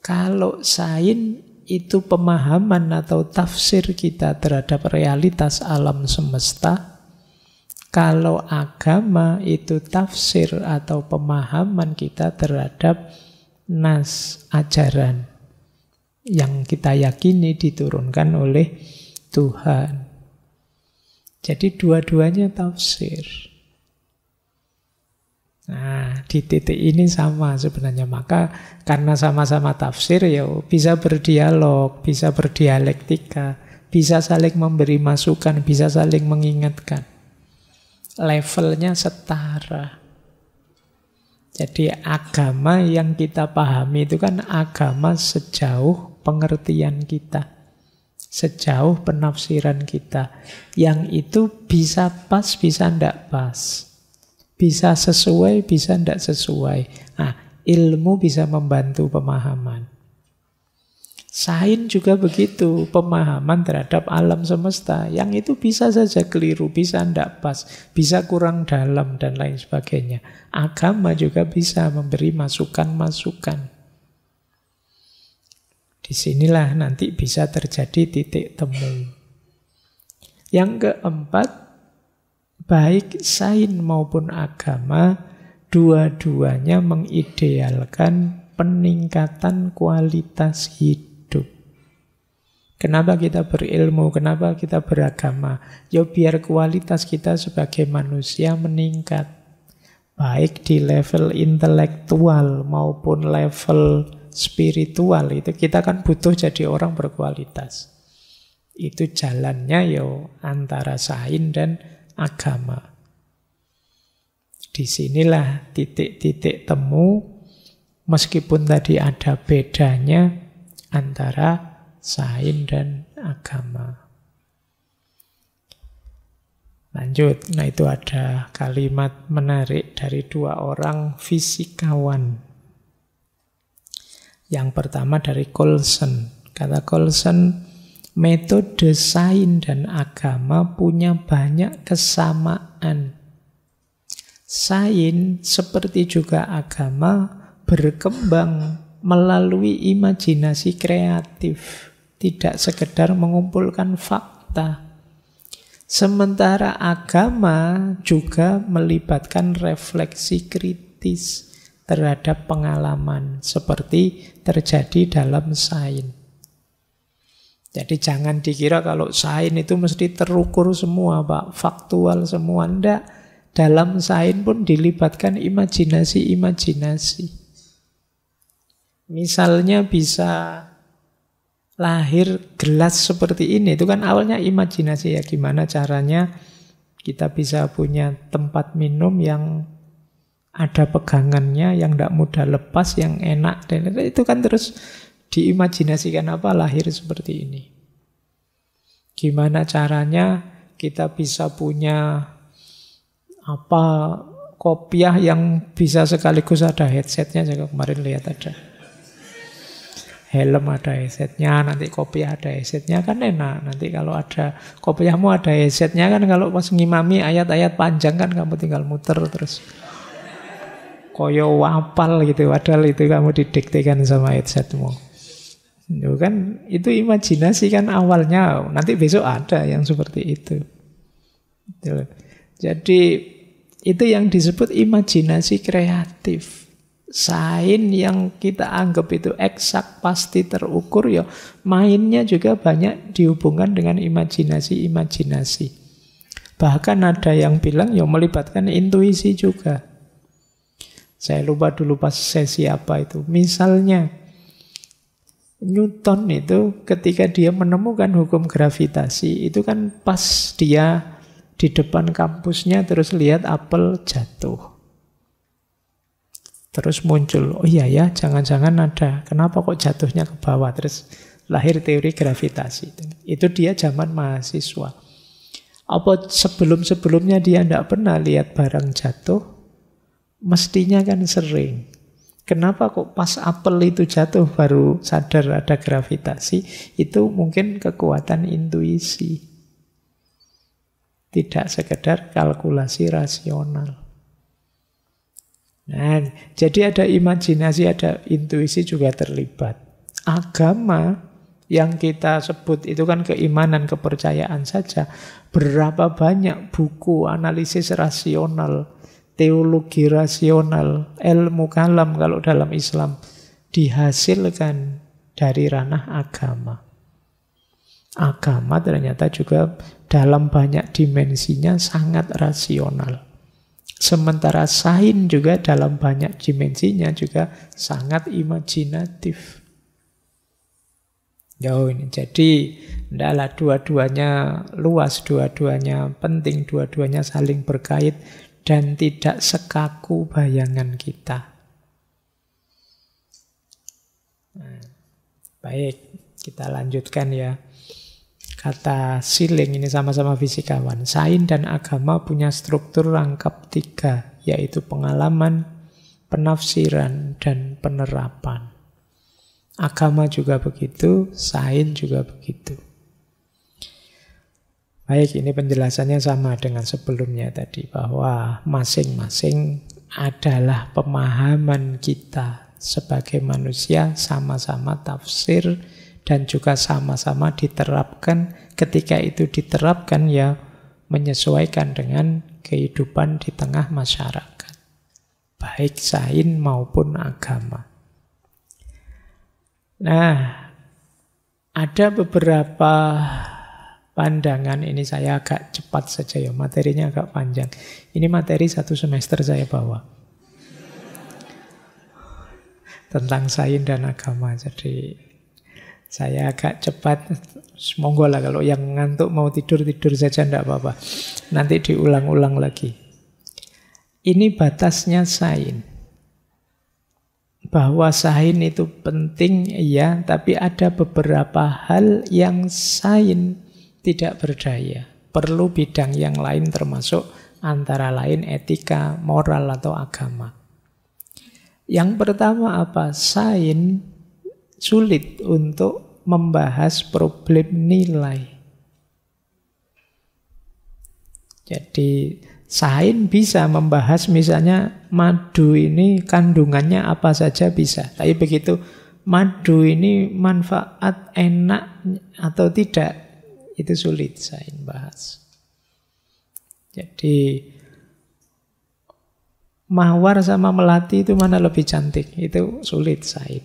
Kalau sain itu pemahaman atau tafsir kita terhadap realitas alam semesta. Kalau agama itu tafsir atau pemahaman kita terhadap nas ajaran yang kita yakini diturunkan oleh Tuhan. Jadi dua-duanya tafsir. Nah, di titik ini sama sebenarnya. Maka karena sama-sama tafsir ya bisa berdialog, bisa berdialektika, bisa saling memberi masukan, bisa saling mengingatkan. Levelnya setara. Jadi agama yang kita pahami itu kan agama sejauh pengertian kita. Sejauh penafsiran kita. Yang itu bisa pas, bisa ndak pas. Bisa sesuai, bisa ndak sesuai. Nah, ilmu bisa membantu pemahaman. Sain juga begitu, pemahaman terhadap alam semesta. Yang itu bisa saja keliru, bisa tidak pas, bisa kurang dalam, dan lain sebagainya. Agama juga bisa memberi masukan-masukan. Disinilah nanti bisa terjadi titik temu. Yang keempat, baik sain maupun agama, dua-duanya mengidealkan peningkatan kualitas hidup Kenapa kita berilmu? Kenapa kita beragama? Ya biar kualitas kita sebagai manusia meningkat. Baik di level intelektual maupun level spiritual itu kita kan butuh jadi orang berkualitas. Itu jalannya yo antara sain dan agama. Disinilah titik-titik temu meskipun tadi ada bedanya antara sain dan agama. Lanjut, nah itu ada kalimat menarik dari dua orang fisikawan. Yang pertama dari Colson. Kata Colson, metode sain dan agama punya banyak kesamaan. Sain seperti juga agama berkembang melalui imajinasi kreatif. Tidak sekedar mengumpulkan fakta. Sementara agama juga melibatkan refleksi kritis terhadap pengalaman seperti terjadi dalam sains. Jadi jangan dikira kalau sain itu mesti terukur semua, Pak, faktual semua ndak. Dalam sain pun dilibatkan imajinasi-imajinasi. Misalnya bisa lahir gelas seperti ini itu kan awalnya imajinasi ya gimana caranya kita bisa punya tempat minum yang ada pegangannya yang tidak mudah lepas yang enak dan itu kan terus diimajinasikan apa lahir seperti ini gimana caranya kita bisa punya apa kopiah yang bisa sekaligus ada headsetnya juga kemarin lihat ada helm ada headsetnya, nanti kopi ada headsetnya kan enak. Nanti kalau ada kopiahmu ada headsetnya kan kalau pas ngimami ayat-ayat panjang kan kamu tinggal muter terus koyo wapal gitu padahal itu kamu didiktekan sama headsetmu. Itu kan itu imajinasi kan awalnya. Nanti besok ada yang seperti itu. Gitu Jadi itu yang disebut imajinasi kreatif sain yang kita anggap itu eksak pasti terukur ya mainnya juga banyak dihubungkan dengan imajinasi-imajinasi. Bahkan ada yang bilang ya melibatkan intuisi juga. Saya lupa dulu pas sesi apa itu. Misalnya Newton itu ketika dia menemukan hukum gravitasi itu kan pas dia di depan kampusnya terus lihat apel jatuh. Terus muncul, oh iya ya, jangan-jangan ada. Kenapa kok jatuhnya ke bawah? Terus lahir teori gravitasi. Itu dia zaman mahasiswa. Apa sebelum-sebelumnya dia tidak pernah lihat barang jatuh? Mestinya kan sering. Kenapa kok pas apel itu jatuh baru sadar ada gravitasi? Itu mungkin kekuatan intuisi. Tidak sekedar kalkulasi rasional. Nah, jadi ada imajinasi, ada intuisi juga terlibat. Agama yang kita sebut itu kan keimanan, kepercayaan saja. Berapa banyak buku analisis rasional, teologi rasional, ilmu kalam kalau dalam Islam dihasilkan dari ranah agama. Agama ternyata juga dalam banyak dimensinya sangat rasional. Sementara sain juga dalam banyak dimensinya juga sangat imajinatif. Jauh ya, oh ini. Jadi, adalah dua-duanya luas, dua-duanya penting, dua-duanya saling berkait dan tidak sekaku bayangan kita. Nah, baik, kita lanjutkan ya. Kata Siling ini sama-sama fisikawan. Sain dan agama punya struktur rangkap tiga, yaitu pengalaman, penafsiran, dan penerapan. Agama juga begitu, sain juga begitu. Baik, ini penjelasannya sama dengan sebelumnya tadi bahwa masing-masing adalah pemahaman kita sebagai manusia sama-sama tafsir dan juga sama-sama diterapkan. Ketika itu diterapkan ya menyesuaikan dengan kehidupan di tengah masyarakat, baik sain maupun agama. Nah, ada beberapa pandangan ini saya agak cepat saja ya, materinya agak panjang. Ini materi satu semester saya bawa. Tentang sain dan agama. Jadi saya agak cepat, semoga lah kalau yang ngantuk mau tidur, tidur saja tidak apa-apa. Nanti diulang-ulang lagi. Ini batasnya sain. Bahwa sain itu penting, iya tapi ada beberapa hal yang sain tidak berdaya. Perlu bidang yang lain termasuk antara lain etika, moral, atau agama. Yang pertama apa? Sain sulit untuk membahas problem nilai. Jadi Sain bisa membahas misalnya madu ini kandungannya apa saja bisa. Tapi begitu madu ini manfaat enak atau tidak itu sulit Sain bahas. Jadi Mawar sama Melati itu mana lebih cantik? Itu sulit Sain.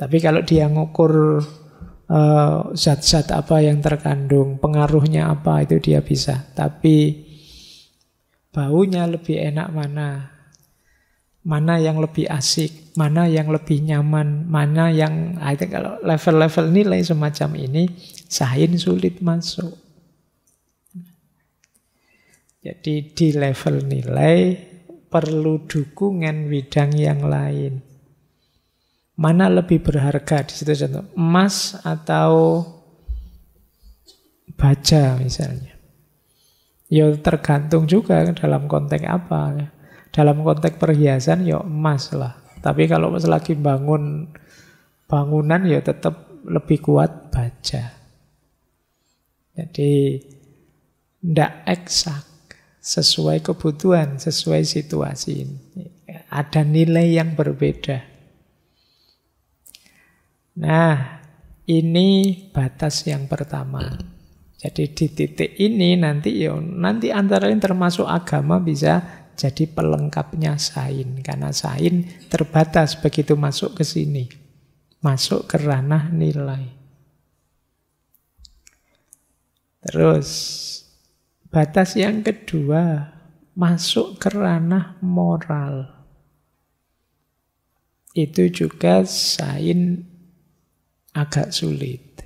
Tapi kalau dia ngukur eh, zat-zat uh, apa yang terkandung, pengaruhnya apa itu dia bisa. Tapi baunya lebih enak mana, mana yang lebih asik, mana yang lebih nyaman, mana yang ah, itu kalau level-level nilai semacam ini sahin sulit masuk. Jadi di level nilai perlu dukungan bidang yang lain. Mana lebih berharga di situ contoh emas atau baja misalnya. Ya tergantung juga dalam konteks apa. Dalam konteks perhiasan ya emas lah. Tapi kalau selagi bangun bangunan ya tetap lebih kuat baja. Jadi tidak eksak sesuai kebutuhan, sesuai situasi. Ada nilai yang berbeda. Nah, ini batas yang pertama. Jadi di titik ini nanti ya nanti antara lain termasuk agama bisa jadi pelengkapnya sain karena sain terbatas begitu masuk ke sini. Masuk ke ranah nilai. Terus batas yang kedua masuk ke ranah moral. Itu juga sain agak sulit.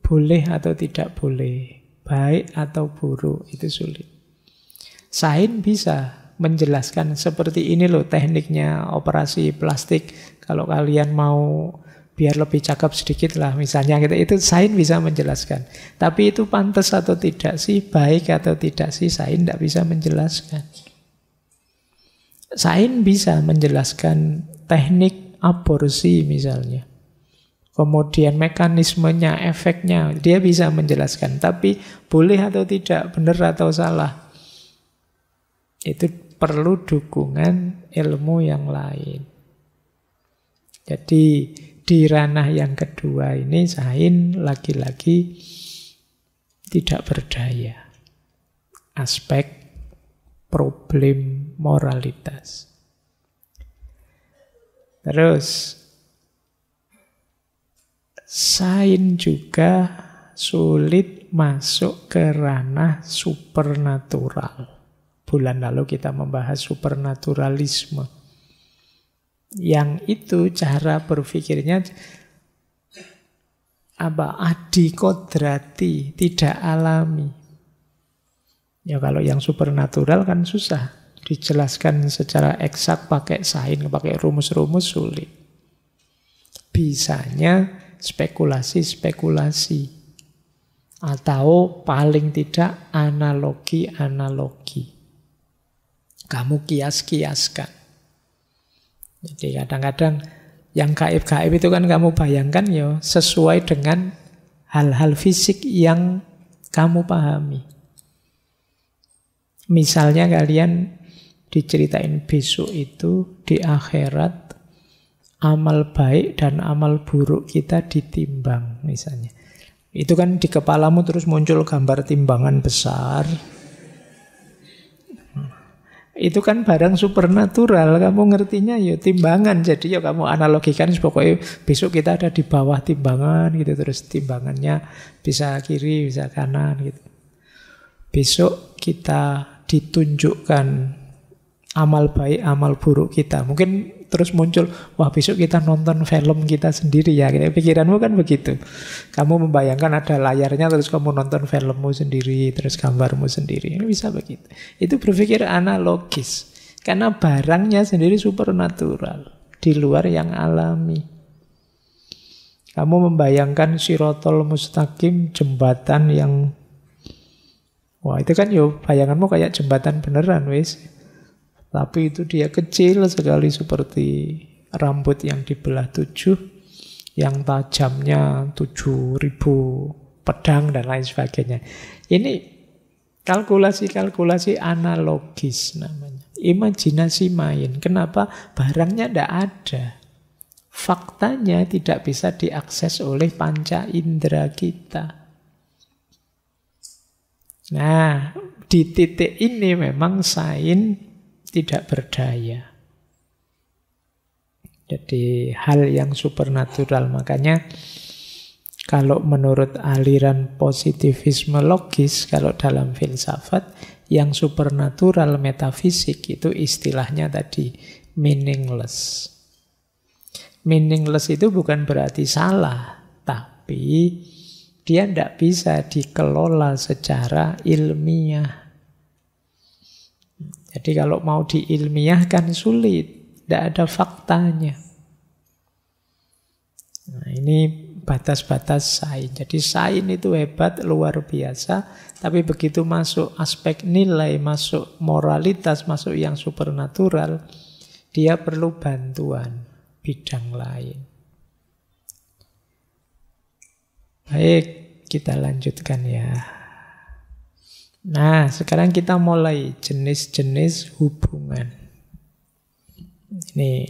Boleh atau tidak boleh, baik atau buruk, itu sulit. Sain bisa menjelaskan seperti ini loh tekniknya operasi plastik. Kalau kalian mau biar lebih cakep sedikit lah misalnya kita gitu, Itu Sain bisa menjelaskan. Tapi itu pantas atau tidak sih, baik atau tidak sih, Sain tidak bisa menjelaskan. Sain bisa menjelaskan teknik aborsi misalnya kemudian mekanismenya, efeknya, dia bisa menjelaskan. Tapi boleh atau tidak, benar atau salah, itu perlu dukungan ilmu yang lain. Jadi di ranah yang kedua ini Zain lagi-lagi tidak berdaya. Aspek problem moralitas. Terus sain juga sulit masuk ke ranah supernatural. Bulan lalu kita membahas supernaturalisme. Yang itu cara berpikirnya apa adi kodrati tidak alami. Ya kalau yang supernatural kan susah dijelaskan secara eksak pakai sain, pakai rumus-rumus sulit. Bisanya spekulasi-spekulasi atau paling tidak analogi-analogi. Kamu kias-kiaskan. Jadi kadang-kadang yang gaib-gaib itu kan kamu bayangkan ya sesuai dengan hal-hal fisik yang kamu pahami. Misalnya kalian diceritain besok itu di akhirat amal baik dan amal buruk kita ditimbang misalnya. Itu kan di kepalamu terus muncul gambar timbangan besar. Itu kan barang supernatural, kamu ngertinya ya timbangan. Jadi ya kamu analogikan pokoknya besok kita ada di bawah timbangan gitu terus timbangannya bisa kiri, bisa kanan gitu. Besok kita ditunjukkan amal baik, amal buruk kita. Mungkin terus muncul, wah besok kita nonton film kita sendiri ya. Pikiranmu kan begitu. Kamu membayangkan ada layarnya terus kamu nonton filmmu sendiri, terus gambarmu sendiri. Ini Bisa begitu. Itu berpikir analogis. Karena barangnya sendiri supernatural. Di luar yang alami. Kamu membayangkan sirotol mustaqim jembatan yang Wah itu kan yo bayanganmu kayak jembatan beneran wis tapi itu dia kecil sekali seperti rambut yang dibelah tujuh, yang tajamnya tujuh ribu pedang dan lain sebagainya. Ini kalkulasi-kalkulasi analogis namanya. Imajinasi main. Kenapa? Barangnya tidak ada. Faktanya tidak bisa diakses oleh panca indera kita. Nah, di titik ini memang sains tidak berdaya. Jadi hal yang supernatural. Makanya kalau menurut aliran positivisme logis, kalau dalam filsafat, yang supernatural metafisik itu istilahnya tadi meaningless. Meaningless itu bukan berarti salah, tapi dia tidak bisa dikelola secara ilmiah. Jadi kalau mau diilmiahkan sulit, tidak ada faktanya. Nah, ini batas-batas sain. Jadi sain itu hebat, luar biasa. Tapi begitu masuk aspek nilai, masuk moralitas, masuk yang supernatural, dia perlu bantuan bidang lain. Baik, kita lanjutkan ya. Nah, sekarang kita mulai jenis-jenis hubungan. Ini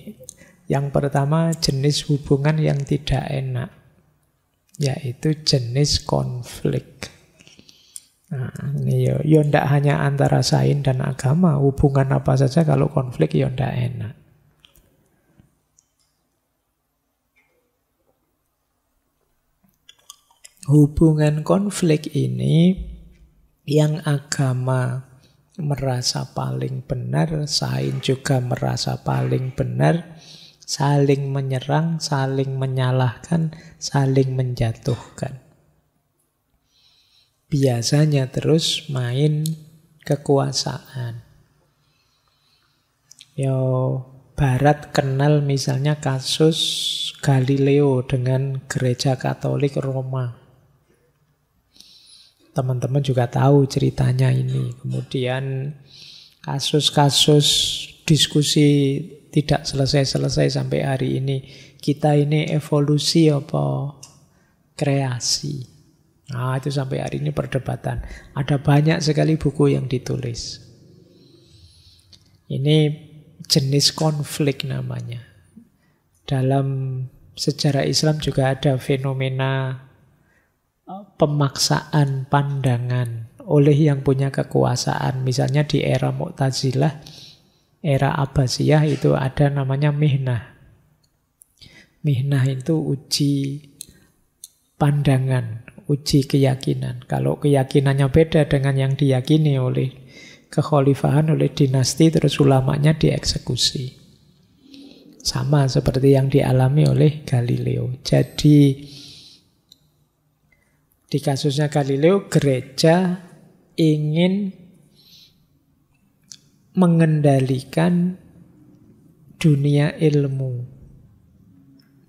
yang pertama jenis hubungan yang tidak enak, yaitu jenis konflik. Nah, ini yo, hanya antara sain dan agama, hubungan apa saja kalau konflik yo ndak enak. Hubungan konflik ini yang agama merasa paling benar, sain juga merasa paling benar, saling menyerang, saling menyalahkan, saling menjatuhkan. Biasanya terus main kekuasaan. Yo, Barat kenal misalnya kasus Galileo dengan gereja Katolik Roma teman-teman juga tahu ceritanya ini. Kemudian kasus-kasus diskusi tidak selesai-selesai sampai hari ini. Kita ini evolusi apa kreasi? Nah, itu sampai hari ini perdebatan. Ada banyak sekali buku yang ditulis. Ini jenis konflik namanya. Dalam sejarah Islam juga ada fenomena pemaksaan pandangan oleh yang punya kekuasaan. Misalnya di era Mu'tazilah, era Abbasiyah itu ada namanya mihnah. Mihnah itu uji pandangan, uji keyakinan. Kalau keyakinannya beda dengan yang diyakini oleh kekhalifahan, oleh dinasti, terus ulamanya dieksekusi. Sama seperti yang dialami oleh Galileo. Jadi, di kasusnya Galileo, gereja ingin mengendalikan dunia ilmu.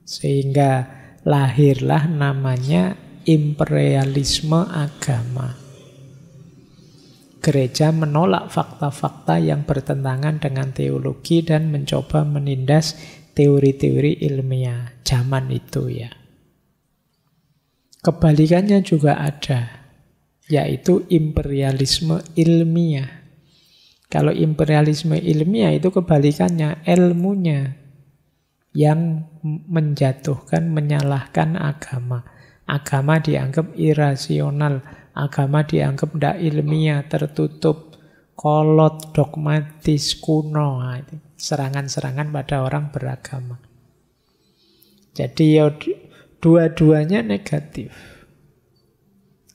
Sehingga lahirlah namanya imperialisme agama. Gereja menolak fakta-fakta yang bertentangan dengan teologi dan mencoba menindas teori-teori ilmiah zaman itu ya. Kebalikannya juga ada, yaitu imperialisme ilmiah. Kalau imperialisme ilmiah itu kebalikannya ilmunya yang menjatuhkan, menyalahkan agama. Agama dianggap irasional, agama dianggap tidak ilmiah, tertutup, kolot, dogmatis, kuno. Nah, serangan-serangan pada orang beragama. Jadi ya dua-duanya negatif.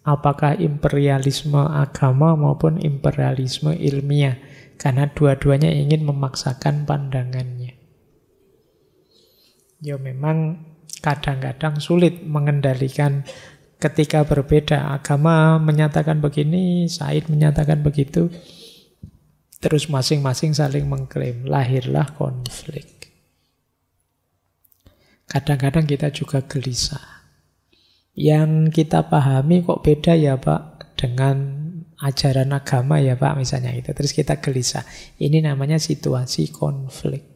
Apakah imperialisme agama maupun imperialisme ilmiah, karena dua-duanya ingin memaksakan pandangannya. Ya memang kadang-kadang sulit mengendalikan ketika berbeda agama menyatakan begini, Said menyatakan begitu, terus masing-masing saling mengklaim, lahirlah konflik. Kadang-kadang kita juga gelisah. Yang kita pahami kok beda ya Pak dengan ajaran agama ya Pak misalnya itu. Terus kita gelisah. Ini namanya situasi konflik.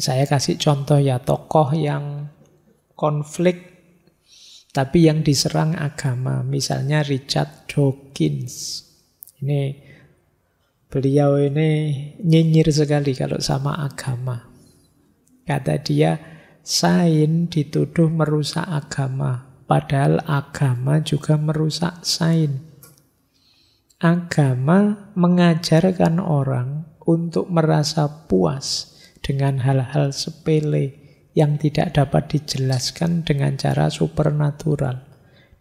Saya kasih contoh ya tokoh yang konflik tapi yang diserang agama. Misalnya Richard Dawkins. Ini beliau ini nyinyir sekali kalau sama agama. Kata dia, Sain dituduh merusak agama. Padahal agama juga merusak sain. Agama mengajarkan orang untuk merasa puas dengan hal-hal sepele yang tidak dapat dijelaskan dengan cara supernatural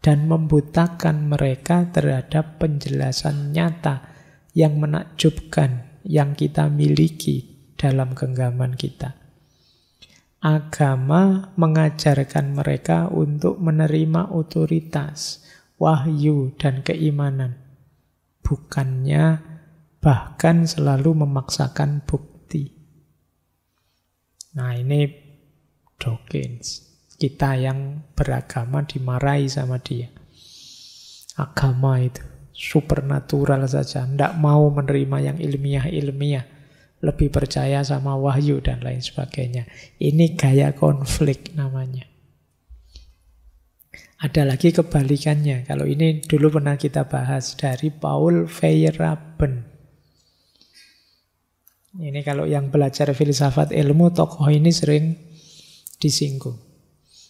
dan membutakan mereka terhadap penjelasan nyata yang menakjubkan yang kita miliki dalam genggaman kita agama mengajarkan mereka untuk menerima otoritas, wahyu, dan keimanan. Bukannya bahkan selalu memaksakan bukti. Nah ini Dawkins. Kita yang beragama dimarahi sama dia. Agama itu supernatural saja. Tidak mau menerima yang ilmiah-ilmiah lebih percaya sama wahyu dan lain sebagainya. Ini gaya konflik namanya. Ada lagi kebalikannya. Kalau ini dulu pernah kita bahas dari Paul Feyerabend. Ini kalau yang belajar filsafat ilmu, tokoh ini sering disinggung.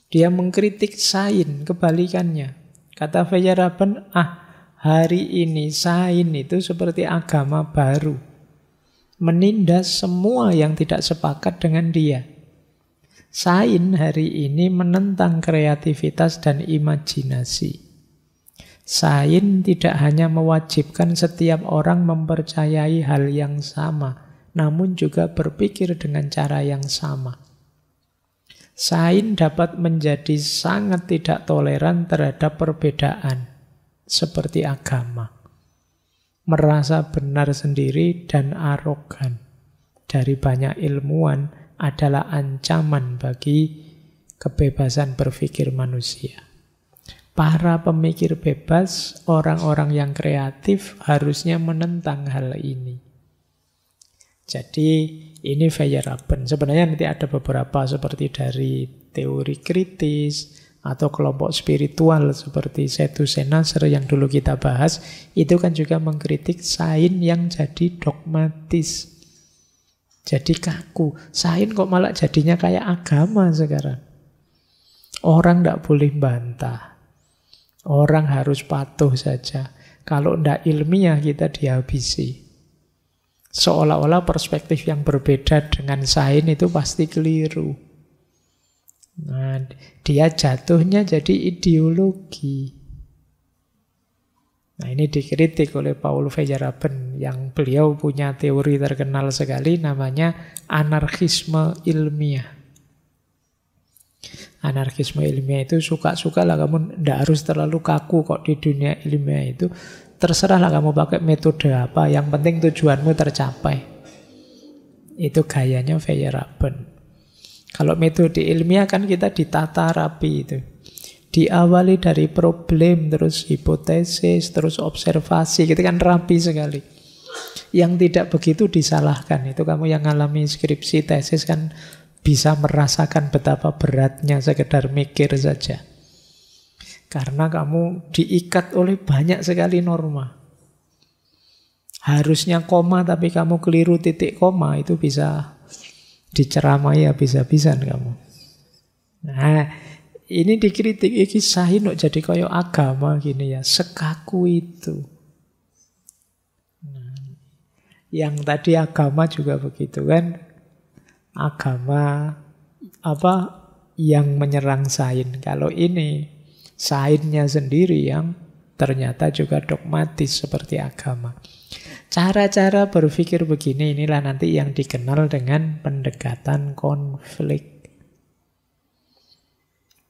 Dia mengkritik sain, kebalikannya. Kata Feyerabend, ah hari ini sain itu seperti agama baru menindas semua yang tidak sepakat dengan dia. Sain hari ini menentang kreativitas dan imajinasi. Sain tidak hanya mewajibkan setiap orang mempercayai hal yang sama, namun juga berpikir dengan cara yang sama. Sain dapat menjadi sangat tidak toleran terhadap perbedaan, seperti agama merasa benar sendiri dan arogan dari banyak ilmuwan adalah ancaman bagi kebebasan berpikir manusia. Para pemikir bebas, orang-orang yang kreatif harusnya menentang hal ini. Jadi ini Feyerabend. Sebenarnya nanti ada beberapa seperti dari teori kritis, atau kelompok spiritual seperti Setu Senaser yang dulu kita bahas, itu kan juga mengkritik sain yang jadi dogmatis. Jadi kaku. Sain kok malah jadinya kayak agama sekarang. Orang tidak boleh bantah. Orang harus patuh saja. Kalau tidak ilmiah kita dihabisi. Seolah-olah perspektif yang berbeda dengan sain itu pasti keliru. Nah, dia jatuhnya jadi ideologi. Nah ini dikritik oleh Paul Feyerabend yang beliau punya teori terkenal sekali namanya anarkisme ilmiah. Anarkisme ilmiah itu suka-suka lah kamu tidak harus terlalu kaku kok di dunia ilmiah itu. Terserahlah kamu pakai metode apa, yang penting tujuanmu tercapai. Itu gayanya Feyerabend. Kalau metode ilmiah kan kita ditata rapi itu. Diawali dari problem, terus hipotesis, terus observasi, gitu kan rapi sekali. Yang tidak begitu disalahkan, itu kamu yang alami skripsi tesis kan bisa merasakan betapa beratnya sekedar mikir saja. Karena kamu diikat oleh banyak sekali norma. Harusnya koma tapi kamu keliru titik koma itu bisa diceramai habis-habisan kamu. Nah, ini dikritik iki sahinok jadi koyo agama gini ya, sekaku itu. Nah, yang tadi agama juga begitu kan? Agama apa yang menyerang sain. Kalau ini sainnya sendiri yang ternyata juga dogmatis seperti agama. Cara-cara berpikir begini inilah nanti yang dikenal dengan pendekatan konflik.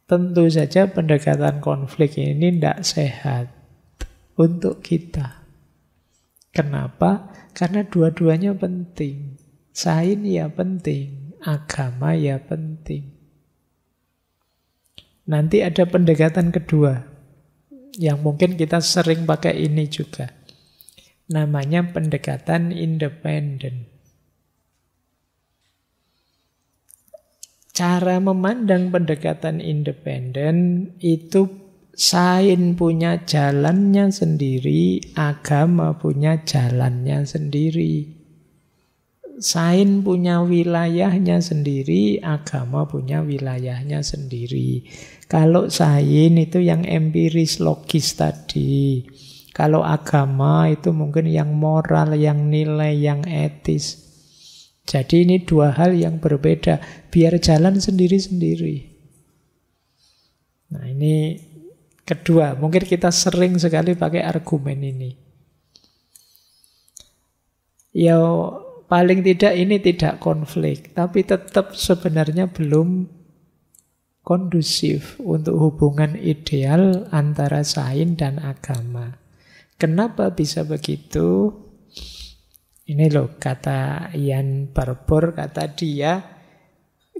Tentu saja pendekatan konflik ini tidak sehat untuk kita. Kenapa? Karena dua-duanya penting. Sain ya penting, agama ya penting. Nanti ada pendekatan kedua yang mungkin kita sering pakai ini juga Namanya pendekatan independen. Cara memandang pendekatan independen itu sain punya jalannya sendiri, agama punya jalannya sendiri. Sain punya wilayahnya sendiri, agama punya wilayahnya sendiri. Kalau sain itu yang empiris logis tadi, kalau agama itu mungkin yang moral, yang nilai, yang etis. Jadi ini dua hal yang berbeda. Biar jalan sendiri-sendiri. Nah ini kedua. Mungkin kita sering sekali pakai argumen ini. Ya paling tidak ini tidak konflik. Tapi tetap sebenarnya belum kondusif untuk hubungan ideal antara sains dan agama. Kenapa bisa begitu? Ini loh kata Ian Barbour, kata dia,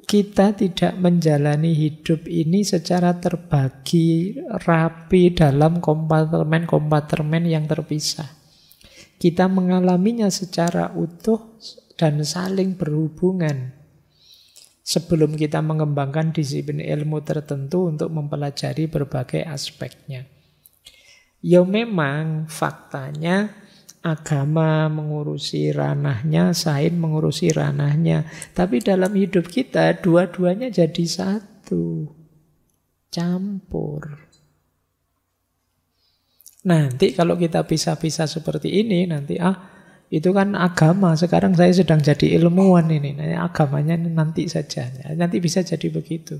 kita tidak menjalani hidup ini secara terbagi rapi dalam kompartemen-kompartemen yang terpisah. Kita mengalaminya secara utuh dan saling berhubungan. Sebelum kita mengembangkan disiplin ilmu tertentu untuk mempelajari berbagai aspeknya. Ya memang faktanya agama mengurusi ranahnya, sains mengurusi ranahnya. Tapi dalam hidup kita dua-duanya jadi satu. Campur. Nanti kalau kita pisah-pisah seperti ini, nanti ah itu kan agama. Sekarang saya sedang jadi ilmuwan ini. Nanti agamanya nanti saja. Nanti bisa jadi begitu.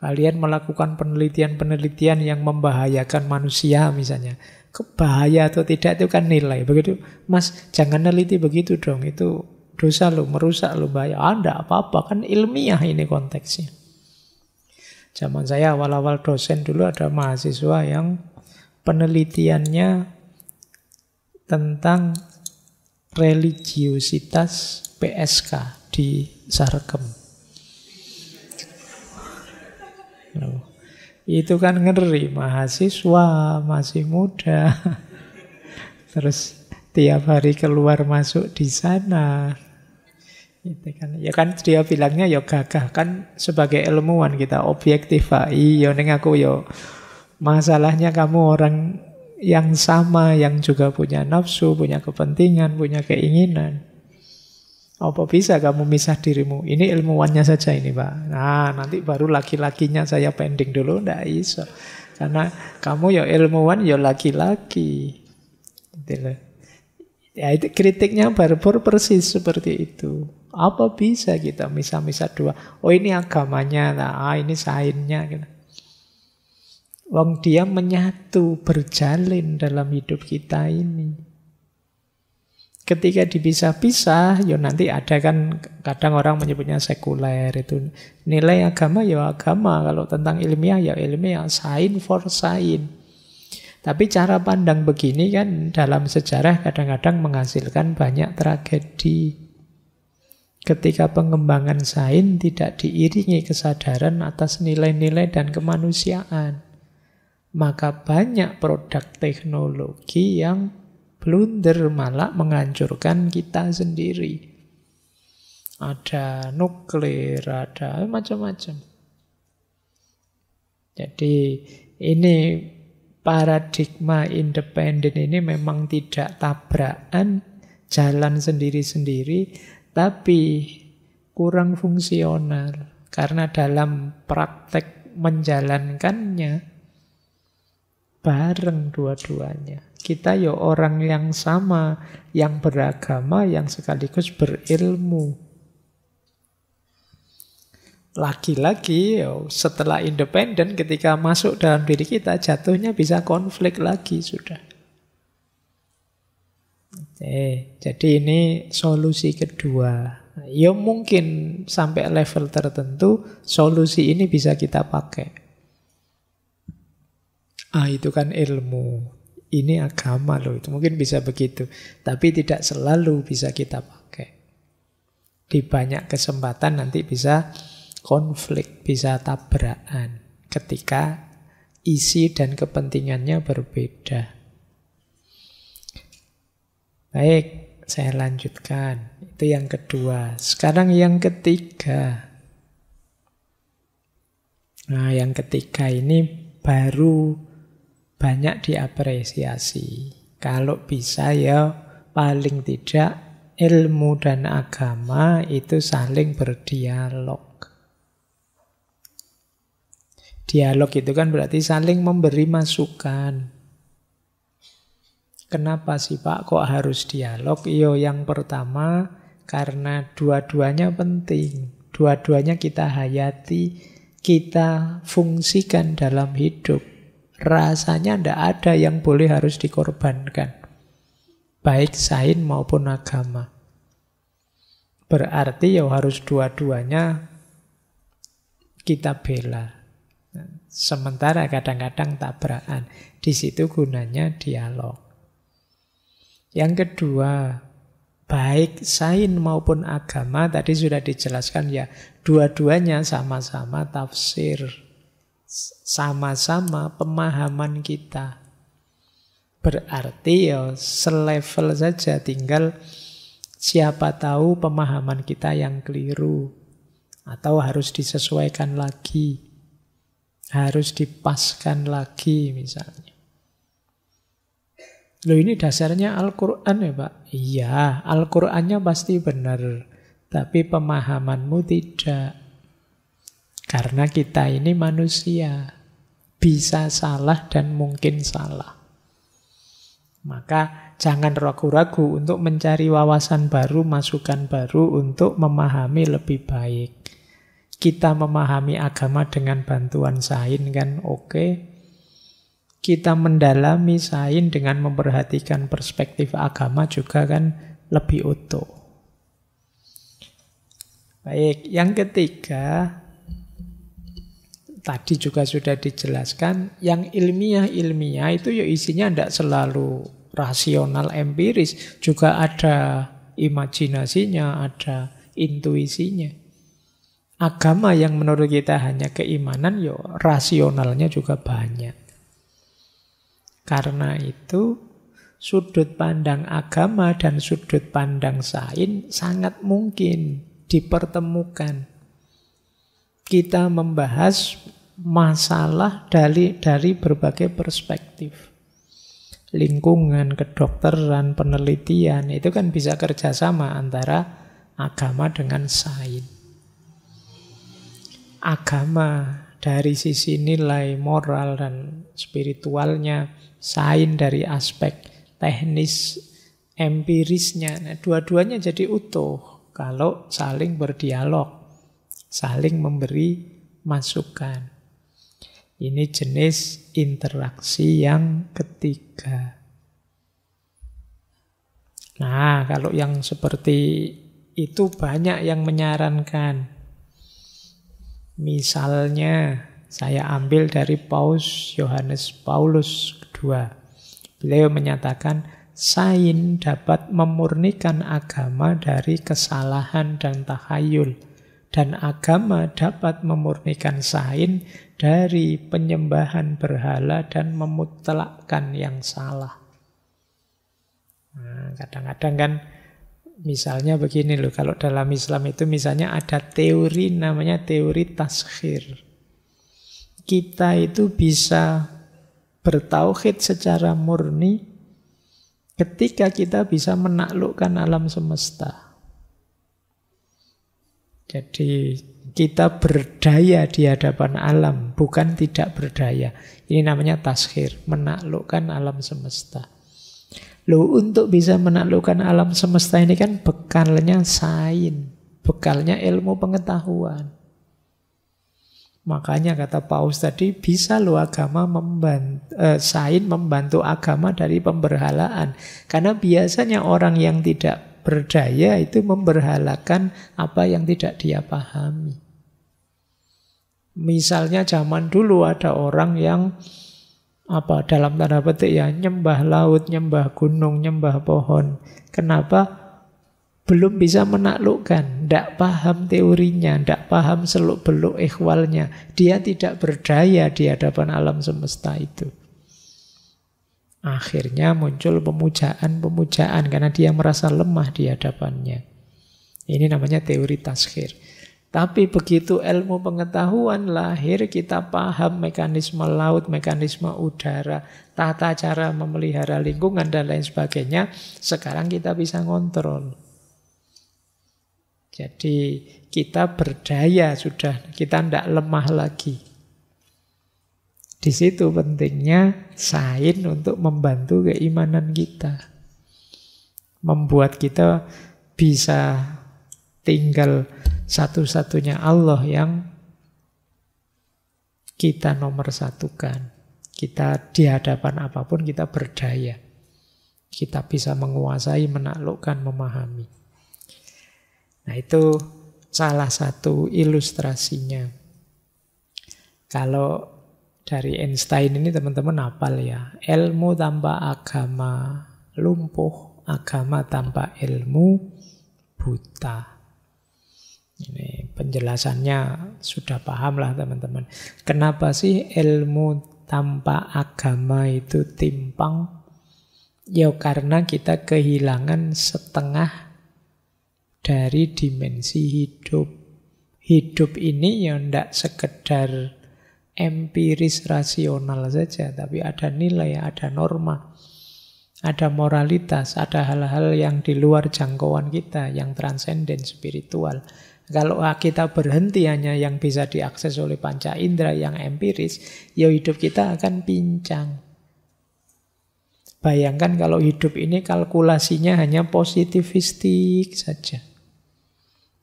Kalian melakukan penelitian-penelitian yang membahayakan manusia misalnya. Kebahaya atau tidak itu kan nilai. Begitu, mas jangan neliti begitu dong. Itu dosa lo, merusak lo, bahaya. anda ah, apa-apa, kan ilmiah ini konteksnya. Zaman saya awal-awal dosen dulu ada mahasiswa yang penelitiannya tentang religiositas PSK di Sarkem. Loh, itu kan ngeri, mahasiswa, masih muda. Terus tiap hari keluar masuk di sana. Itu kan, ya kan dia bilangnya ya gagah kan sebagai ilmuwan kita objektif iya ning aku yo ya, masalahnya kamu orang yang sama yang juga punya nafsu, punya kepentingan, punya keinginan. Apa bisa kamu misah dirimu? Ini ilmuwannya saja ini Pak. Nah nanti baru laki-lakinya saya pending dulu, ndak iso. Karena kamu ya ilmuwan ya laki-laki. Gitu ya itu kritiknya Barbur persis seperti itu. Apa bisa kita misah-misah dua? Oh ini agamanya, nah, ah, ini sainnya. Gitu. Wong dia menyatu, berjalin dalam hidup kita ini ketika dipisah-pisah, ya nanti ada kan kadang orang menyebutnya sekuler itu nilai agama ya agama, kalau tentang ilmiah ya ilmiah, sain for sain. Tapi cara pandang begini kan dalam sejarah kadang-kadang menghasilkan banyak tragedi. Ketika pengembangan sain tidak diiringi kesadaran atas nilai-nilai dan kemanusiaan, maka banyak produk teknologi yang blunder malah menghancurkan kita sendiri. Ada nuklir, ada macam-macam. Jadi ini paradigma independen ini memang tidak tabrakan, jalan sendiri-sendiri, tapi kurang fungsional. Karena dalam praktek menjalankannya, bareng dua-duanya. Kita ya orang yang sama, yang beragama, yang sekaligus berilmu. Lagi-lagi ya, setelah independen ketika masuk dalam diri kita jatuhnya bisa konflik lagi sudah. Oke, eh, jadi ini solusi kedua. Ya mungkin sampai level tertentu solusi ini bisa kita pakai. Ah itu kan ilmu ini agama loh itu mungkin bisa begitu tapi tidak selalu bisa kita pakai di banyak kesempatan nanti bisa konflik bisa tabrakan ketika isi dan kepentingannya berbeda baik saya lanjutkan itu yang kedua sekarang yang ketiga nah yang ketiga ini baru banyak diapresiasi. Kalau bisa ya paling tidak ilmu dan agama itu saling berdialog. Dialog itu kan berarti saling memberi masukan. Kenapa sih Pak kok harus dialog? Yo iya, yang pertama karena dua-duanya penting. Dua-duanya kita hayati, kita fungsikan dalam hidup rasanya tidak ada yang boleh harus dikorbankan. Baik sain maupun agama. Berarti ya harus dua-duanya kita bela. Sementara kadang-kadang tabrakan. Di situ gunanya dialog. Yang kedua, baik sain maupun agama tadi sudah dijelaskan ya, dua-duanya sama-sama tafsir sama-sama pemahaman kita. Berarti ya selevel saja tinggal siapa tahu pemahaman kita yang keliru atau harus disesuaikan lagi. Harus dipaskan lagi misalnya. Loh ini dasarnya Al-Quran ya Pak? Iya, Al-Qurannya pasti benar. Tapi pemahamanmu tidak. Karena kita ini manusia, bisa salah dan mungkin salah. Maka jangan ragu-ragu untuk mencari wawasan baru, masukan baru untuk memahami lebih baik. Kita memahami agama dengan bantuan sain kan oke. kita mendalami sain dengan memperhatikan perspektif agama juga kan lebih utuh. Baik, yang ketiga tadi juga sudah dijelaskan, yang ilmiah-ilmiah itu ya isinya tidak selalu rasional empiris, juga ada imajinasinya, ada intuisinya. Agama yang menurut kita hanya keimanan, yo ya rasionalnya juga banyak. Karena itu sudut pandang agama dan sudut pandang sains sangat mungkin dipertemukan kita membahas masalah dari dari berbagai perspektif lingkungan, kedokteran, penelitian itu kan bisa kerjasama antara agama dengan sains. Agama dari sisi nilai moral dan spiritualnya, sains dari aspek teknis empirisnya, nah, dua-duanya jadi utuh kalau saling berdialog, saling memberi masukan. Ini jenis interaksi yang ketiga. Nah, kalau yang seperti itu banyak yang menyarankan. Misalnya, saya ambil dari Paus Yohanes Paulus II. Beliau menyatakan, sain dapat memurnikan agama dari kesalahan dan tahayul. Dan agama dapat memurnikan sain dari penyembahan berhala dan memutlakkan yang salah. kadang nah, kadang-kadang kan misalnya begini loh, kalau dalam Islam itu misalnya ada teori namanya teori taskhir. Kita itu bisa bertauhid secara murni ketika kita bisa menaklukkan alam semesta. Jadi kita berdaya di hadapan alam, bukan tidak berdaya. Ini namanya tashir, menaklukkan alam semesta. Lu untuk bisa menaklukkan alam semesta ini kan bekalnya sain, bekalnya ilmu pengetahuan. Makanya kata Paus tadi bisa lo agama membantu, eh, sain membantu agama dari pemberhalaan. Karena biasanya orang yang tidak berdaya itu memberhalakan apa yang tidak dia pahami. Misalnya zaman dulu ada orang yang apa dalam tanda petik ya nyembah laut, nyembah gunung, nyembah pohon. Kenapa? Belum bisa menaklukkan, tidak paham teorinya, tidak paham seluk beluk ikhwalnya. Dia tidak berdaya di hadapan alam semesta itu. Akhirnya muncul pemujaan-pemujaan karena dia merasa lemah di hadapannya. Ini namanya teori taskhir. Tapi begitu ilmu pengetahuan lahir, kita paham mekanisme laut, mekanisme udara, tata cara memelihara lingkungan, dan lain sebagainya. Sekarang kita bisa ngontrol. Jadi kita berdaya sudah, kita tidak lemah lagi. Di situ pentingnya sain untuk membantu keimanan kita. Membuat kita bisa tinggal satu-satunya Allah yang kita nomor satukan. Kita di hadapan apapun kita berdaya. Kita bisa menguasai, menaklukkan, memahami. Nah itu salah satu ilustrasinya. Kalau dari Einstein ini teman-teman hafal ya. Ilmu tanpa agama lumpuh, agama tanpa ilmu buta. Ini penjelasannya sudah paham lah teman-teman. Kenapa sih ilmu tanpa agama itu timpang? Ya karena kita kehilangan setengah dari dimensi hidup. Hidup ini yang tidak sekedar empiris rasional saja, tapi ada nilai, ada norma, ada moralitas, ada hal-hal yang di luar jangkauan kita, yang transenden spiritual. Kalau kita berhenti hanya yang bisa diakses oleh panca indera yang empiris, ya hidup kita akan pincang. Bayangkan kalau hidup ini kalkulasinya hanya positivistik saja.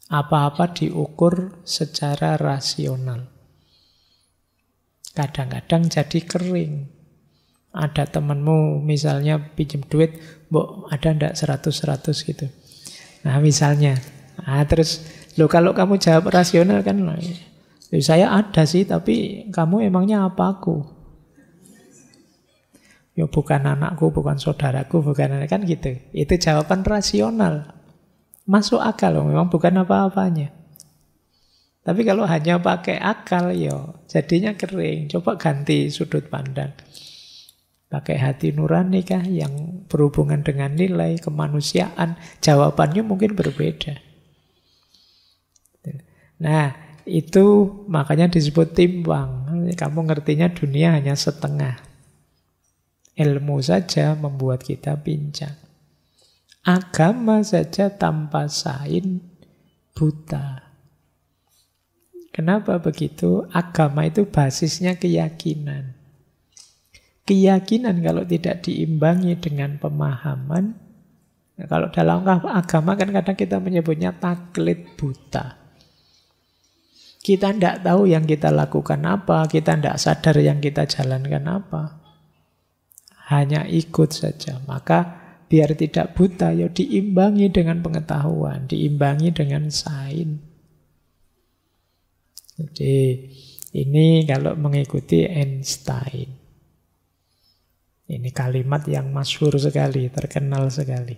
Apa-apa diukur secara rasional. Kadang-kadang jadi kering. Ada temanmu misalnya pinjam duit, mbok ada ndak 100-100 gitu. Nah misalnya, nah, terus lo kalau kamu jawab rasional kan, nah, iya. saya ada sih tapi kamu emangnya apa aku? ya bukan anakku, bukan saudaraku, bukan anak kan gitu. Itu jawaban rasional. Masuk akal, loh, memang bukan apa-apanya. Tapi kalau hanya pakai akal ya jadinya kering. Coba ganti sudut pandang. Pakai hati nurani kah yang berhubungan dengan nilai kemanusiaan, jawabannya mungkin berbeda. Nah, itu makanya disebut timbang. Kamu ngertinya dunia hanya setengah. Ilmu saja membuat kita pincang. Agama saja tanpa sain buta. Kenapa begitu? Agama itu basisnya keyakinan. Keyakinan kalau tidak diimbangi dengan pemahaman, ya, kalau dalam agama kan kadang kita menyebutnya taklid buta. Kita tidak tahu yang kita lakukan apa, kita tidak sadar yang kita jalankan apa. Hanya ikut saja. Maka biar tidak buta, ya diimbangi dengan pengetahuan, diimbangi dengan sains. Jadi ini kalau mengikuti Einstein. Ini kalimat yang masyhur sekali, terkenal sekali.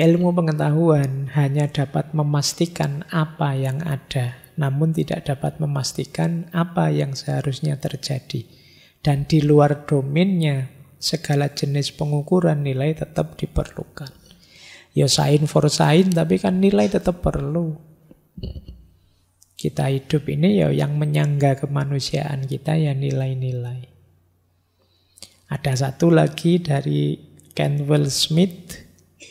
Ilmu pengetahuan hanya dapat memastikan apa yang ada, namun tidak dapat memastikan apa yang seharusnya terjadi. Dan di luar domainnya, segala jenis pengukuran nilai tetap diperlukan. Ya sain for sain, tapi kan nilai tetap perlu kita hidup ini ya yang menyangga kemanusiaan kita ya nilai-nilai. Ada satu lagi dari Kenwell Smith,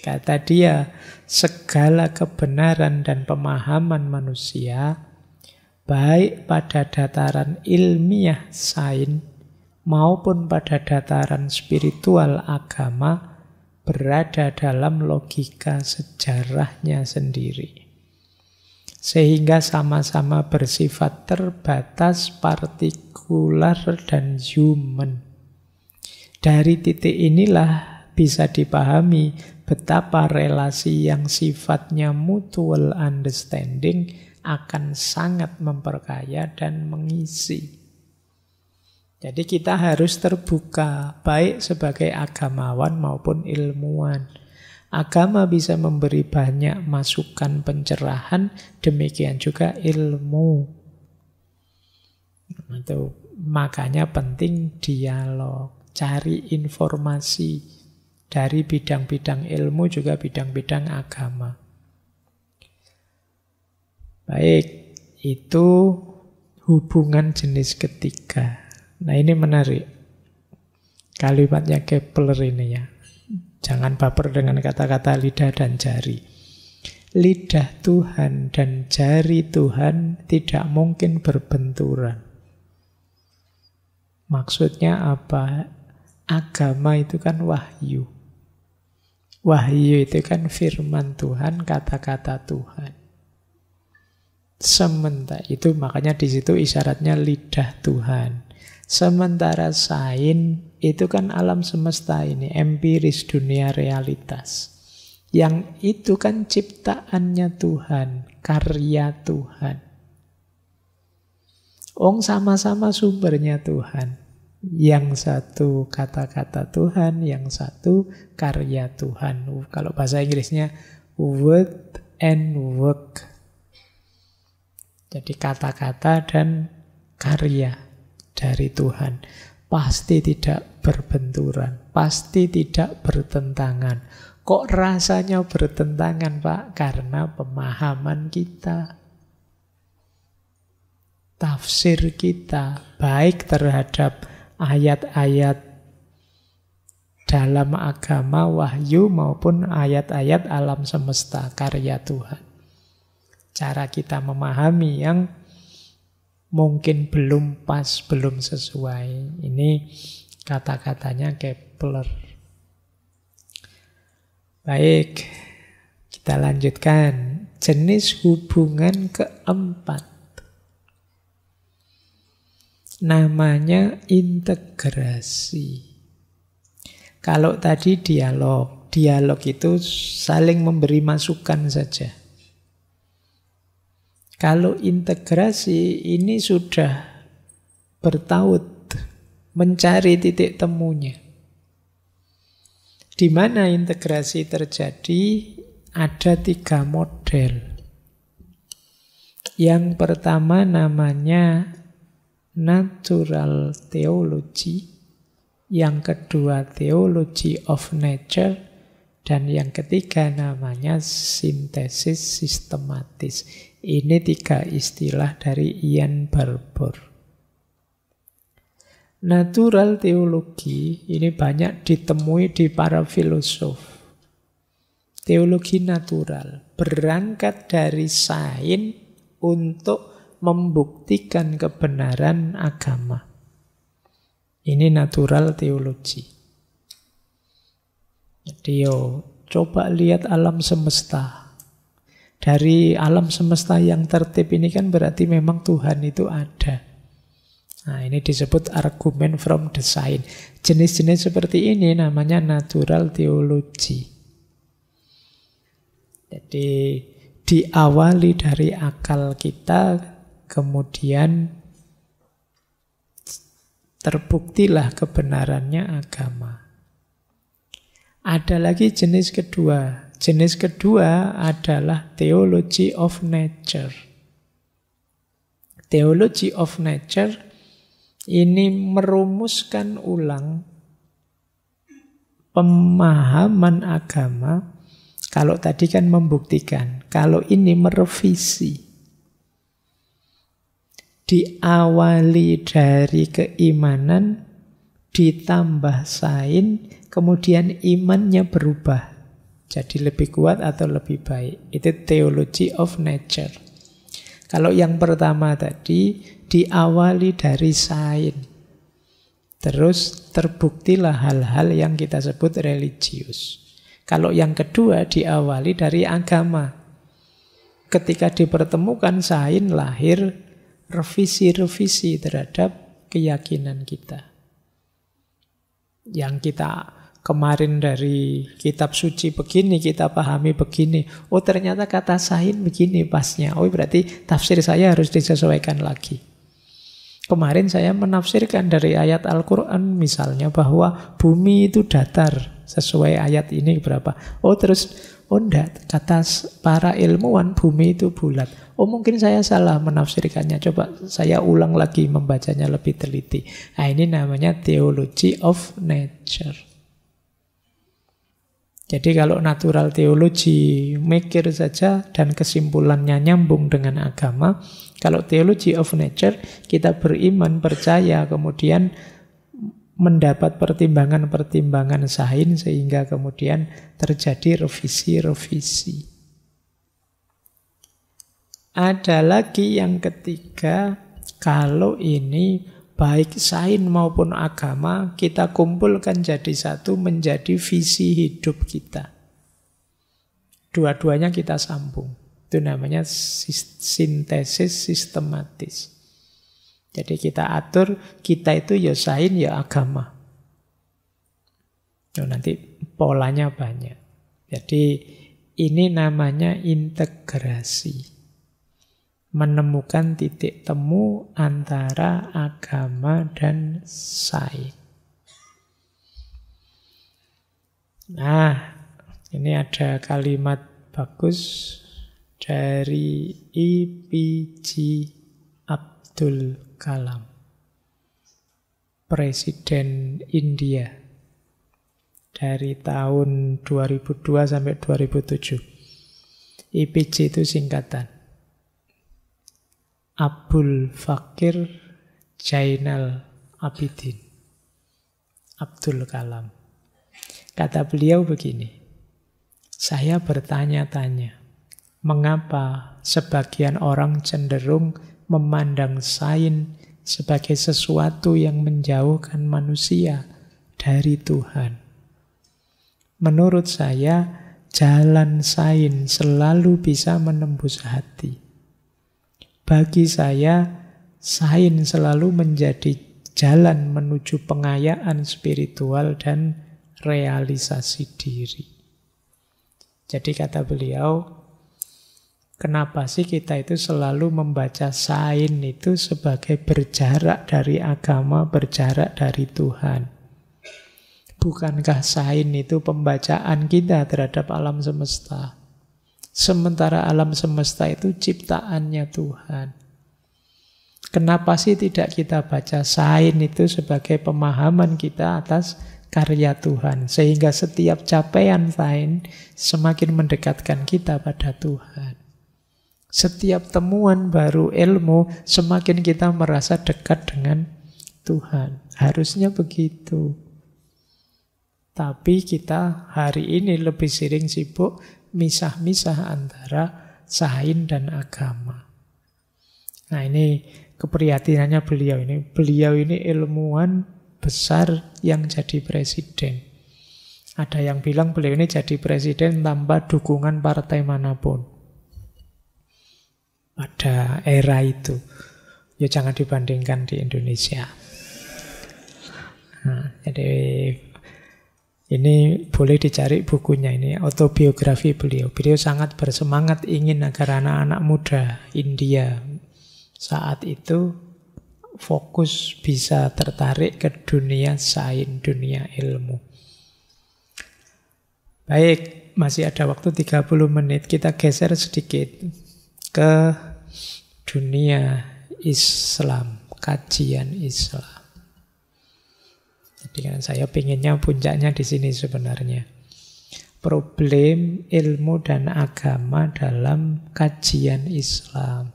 kata dia, segala kebenaran dan pemahaman manusia, baik pada dataran ilmiah sains maupun pada dataran spiritual agama, berada dalam logika sejarahnya sendiri sehingga sama-sama bersifat terbatas, partikular, dan human. Dari titik inilah bisa dipahami betapa relasi yang sifatnya mutual understanding akan sangat memperkaya dan mengisi. Jadi kita harus terbuka baik sebagai agamawan maupun ilmuwan. Agama bisa memberi banyak masukan pencerahan, demikian juga ilmu. Itu makanya penting dialog, cari informasi dari bidang-bidang ilmu juga bidang-bidang agama. Baik, itu hubungan jenis ketiga. Nah, ini menarik. Kalimatnya Kepler ini ya. Jangan baper dengan kata-kata lidah dan jari. Lidah Tuhan dan jari Tuhan tidak mungkin berbenturan. Maksudnya apa? Agama itu kan wahyu. Wahyu itu kan firman Tuhan, kata-kata Tuhan. Sementara itu makanya di situ isyaratnya lidah Tuhan. Sementara sain itu kan alam semesta ini, empiris dunia realitas. Yang itu kan ciptaannya Tuhan, karya Tuhan. Ong sama-sama sumbernya Tuhan. Yang satu kata-kata Tuhan, yang satu karya Tuhan. Kalau bahasa Inggrisnya word and work. Jadi kata-kata dan karya dari Tuhan pasti tidak berbenturan, pasti tidak bertentangan. Kok rasanya bertentangan, Pak? Karena pemahaman kita, tafsir kita, baik terhadap ayat-ayat dalam agama wahyu maupun ayat-ayat alam semesta karya Tuhan. Cara kita memahami yang mungkin belum pas, belum sesuai. Ini kata-katanya Kepler. Baik, kita lanjutkan. Jenis hubungan keempat. Namanya integrasi. Kalau tadi dialog, dialog itu saling memberi masukan saja. Kalau integrasi ini sudah bertaut mencari titik temunya. Di mana integrasi terjadi, ada tiga model. Yang pertama namanya natural theology, yang kedua theology of nature, dan yang ketiga namanya sintesis sistematis. Ini tiga istilah dari Ian Barbour. Natural teologi ini banyak ditemui di para filosof. Teologi natural berangkat dari sain untuk membuktikan kebenaran agama. Ini natural teologi. Jadi yo, coba lihat alam semesta. Dari alam semesta yang tertib ini kan berarti memang Tuhan itu ada. Nah, ini disebut argumen from design. Jenis-jenis seperti ini namanya natural theology. Jadi, diawali dari akal kita, kemudian terbuktilah kebenarannya agama. Ada lagi jenis kedua. Jenis kedua adalah theology of nature. Theology of nature ini merumuskan ulang pemahaman agama. Kalau tadi kan membuktikan, kalau ini merevisi. Diawali dari keimanan, ditambah sain, kemudian imannya berubah. Jadi lebih kuat atau lebih baik. Itu teologi of nature. Kalau yang pertama tadi diawali dari sain. Terus terbuktilah hal-hal yang kita sebut religius. Kalau yang kedua diawali dari agama. Ketika dipertemukan sain lahir revisi-revisi terhadap keyakinan kita. Yang kita kemarin dari kitab suci begini, kita pahami begini. Oh ternyata kata sain begini pasnya. Oh berarti tafsir saya harus disesuaikan lagi. Kemarin saya menafsirkan dari ayat Al-Quran misalnya bahwa bumi itu datar sesuai ayat ini berapa. Oh terus, oh enggak, kata para ilmuwan bumi itu bulat. Oh mungkin saya salah menafsirkannya, coba saya ulang lagi membacanya lebih teliti. Nah ini namanya Theology of Nature. Jadi kalau natural teologi mikir saja dan kesimpulannya nyambung dengan agama, kalau teologi of nature, kita beriman, percaya, kemudian mendapat pertimbangan-pertimbangan sahin sehingga kemudian terjadi revisi-revisi. Ada lagi yang ketiga, kalau ini baik sain maupun agama kita kumpulkan jadi satu menjadi visi hidup kita. Dua-duanya kita sambung. Itu namanya sintesis sistematis. Jadi kita atur, kita itu ya sain ya agama. Oh, nanti polanya banyak. Jadi ini namanya integrasi. Menemukan titik temu antara agama dan sain. Nah, ini ada kalimat bagus dari IPG Abdul Kalam, Presiden India dari tahun 2002 sampai 2007. IPC itu singkatan. Abdul Fakir Jainal Abidin. Abdul Kalam. Kata beliau begini, saya bertanya-tanya mengapa sebagian orang cenderung memandang sain sebagai sesuatu yang menjauhkan manusia dari Tuhan. Menurut saya, jalan sain selalu bisa menembus hati. Bagi saya, sain selalu menjadi jalan menuju pengayaan spiritual dan realisasi diri. Jadi kata beliau, Kenapa sih kita itu selalu membaca sain itu sebagai berjarak dari agama, berjarak dari Tuhan? Bukankah sain itu pembacaan kita terhadap alam semesta? Sementara alam semesta itu ciptaannya Tuhan. Kenapa sih tidak kita baca sain itu sebagai pemahaman kita atas karya Tuhan? Sehingga setiap capaian sain semakin mendekatkan kita pada Tuhan. Setiap temuan baru ilmu, semakin kita merasa dekat dengan Tuhan. Harusnya begitu. Tapi kita hari ini lebih sering sibuk misah-misah antara sahin dan agama. Nah ini keprihatinannya beliau ini. Beliau ini ilmuwan besar yang jadi presiden. Ada yang bilang beliau ini jadi presiden tanpa dukungan partai manapun pada era itu. Ya jangan dibandingkan di Indonesia. Nah, jadi ini boleh dicari bukunya ini autobiografi beliau. Beliau sangat bersemangat ingin agar anak-anak muda India saat itu fokus bisa tertarik ke dunia sains, dunia ilmu. Baik, masih ada waktu 30 menit. Kita geser sedikit ke dunia Islam, kajian Islam. Jadi kan saya pinginnya puncaknya di sini sebenarnya. Problem ilmu dan agama dalam kajian Islam.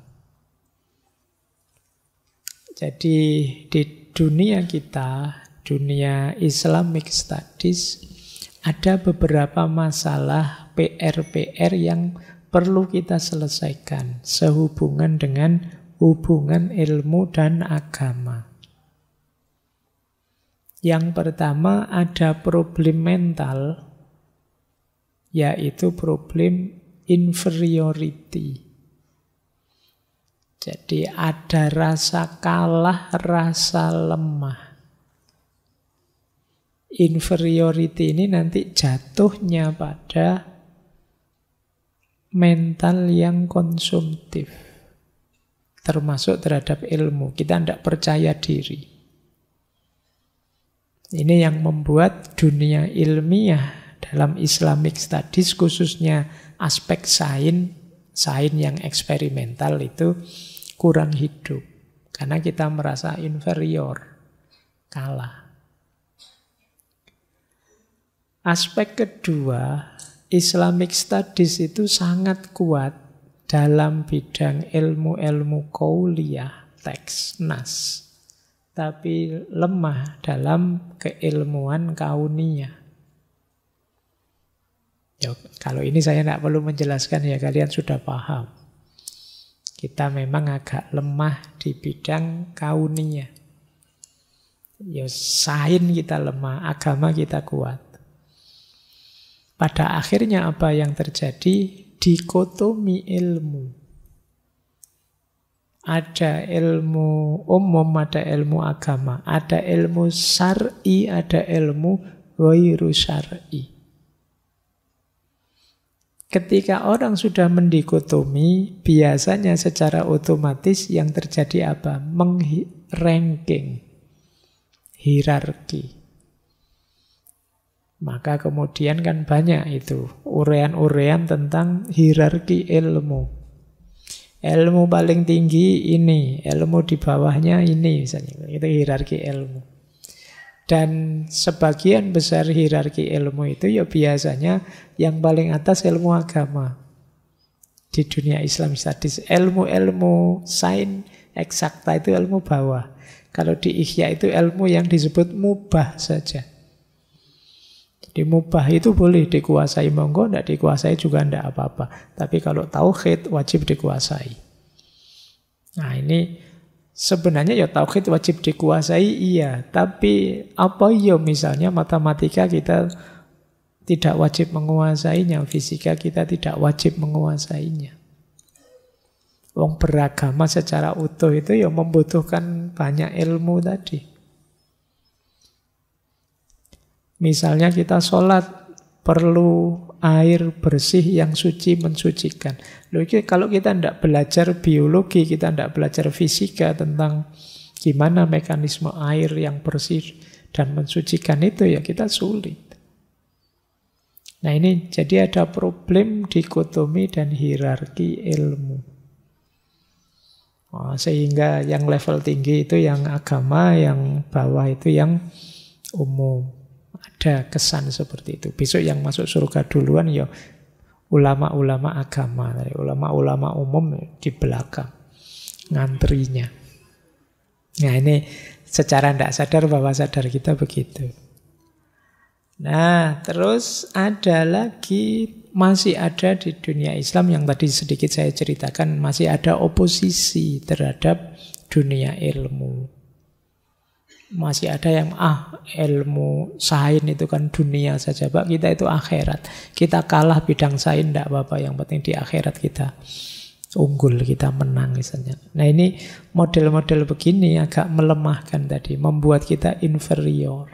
Jadi di dunia kita, dunia Islamic Studies, ada beberapa masalah PR-PR yang perlu kita selesaikan sehubungan dengan hubungan ilmu dan agama. Yang pertama ada problem mental, yaitu problem inferiority. Jadi ada rasa kalah, rasa lemah. Inferiority ini nanti jatuhnya pada mental yang konsumtif termasuk terhadap ilmu kita tidak percaya diri ini yang membuat dunia ilmiah dalam Islamic Studies khususnya aspek sain sain yang eksperimental itu kurang hidup karena kita merasa inferior kalah aspek kedua Islamic Studies itu sangat kuat dalam bidang ilmu-ilmu kauliah, teks, nas. Tapi lemah dalam keilmuan kaunia. Ya, kalau ini saya tidak perlu menjelaskan ya kalian sudah paham. Kita memang agak lemah di bidang kaunia. Ya sain kita lemah, agama kita kuat. Pada akhirnya apa yang terjadi? Dikotomi ilmu. Ada ilmu umum, ada ilmu agama, ada ilmu syar'i, ada ilmu wairu syar'i. Ketika orang sudah mendikotomi, biasanya secara otomatis yang terjadi apa? Mengranking, hierarki. Maka kemudian kan banyak itu urean-urean tentang hierarki ilmu. Ilmu paling tinggi ini, ilmu di bawahnya ini misalnya. Itu hierarki ilmu. Dan sebagian besar hierarki ilmu itu ya biasanya yang paling atas ilmu agama. Di dunia Islam sadis, ilmu-ilmu sain eksakta itu ilmu bawah. Kalau di Ihya itu ilmu yang disebut mubah saja mubah itu boleh dikuasai monggo, tidak dikuasai juga tidak apa-apa. Tapi kalau tauhid wajib dikuasai. Nah ini sebenarnya ya tauhid wajib dikuasai iya. Tapi apa ya misalnya matematika kita tidak wajib menguasainya, fisika kita tidak wajib menguasainya. Wong beragama secara utuh itu ya membutuhkan banyak ilmu tadi. Misalnya kita sholat perlu air bersih yang suci mensucikan. Loh, kalau kita tidak belajar biologi, kita tidak belajar fisika tentang gimana mekanisme air yang bersih dan mensucikan itu ya kita sulit. Nah ini jadi ada problem dikotomi dan hierarki ilmu. Oh, sehingga yang level tinggi itu yang agama, yang bawah itu yang umum ada kesan seperti itu. Besok yang masuk surga duluan ya ulama-ulama agama, ulama-ulama umum di belakang ngantrinya. Nah ini secara tidak sadar bahwa sadar kita begitu. Nah terus ada lagi masih ada di dunia Islam yang tadi sedikit saya ceritakan masih ada oposisi terhadap dunia ilmu masih ada yang ah ilmu sain itu kan dunia saja pak kita itu akhirat kita kalah bidang sain tidak apa-apa yang penting di akhirat kita unggul kita menang misalnya nah ini model-model begini agak melemahkan tadi membuat kita inferior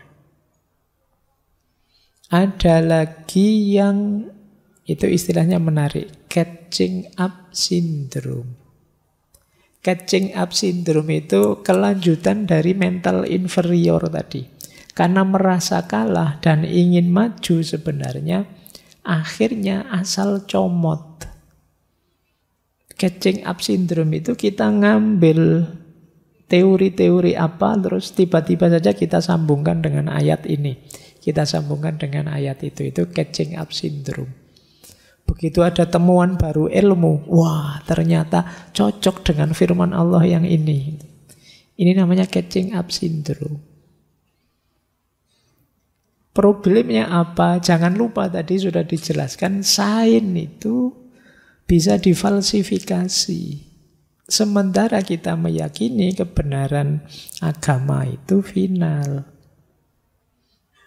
ada lagi yang itu istilahnya menarik catching up syndrome Catching up syndrome itu kelanjutan dari mental inferior tadi. Karena merasa kalah dan ingin maju sebenarnya, akhirnya asal comot. Catching up syndrome itu kita ngambil teori-teori apa, terus tiba-tiba saja kita sambungkan dengan ayat ini. Kita sambungkan dengan ayat itu, itu catching up syndrome. Begitu ada temuan baru ilmu, wah ternyata cocok dengan firman Allah yang ini. Ini namanya catching up syndrome. Problemnya apa? Jangan lupa tadi sudah dijelaskan, sain itu bisa difalsifikasi. Sementara kita meyakini kebenaran agama itu final.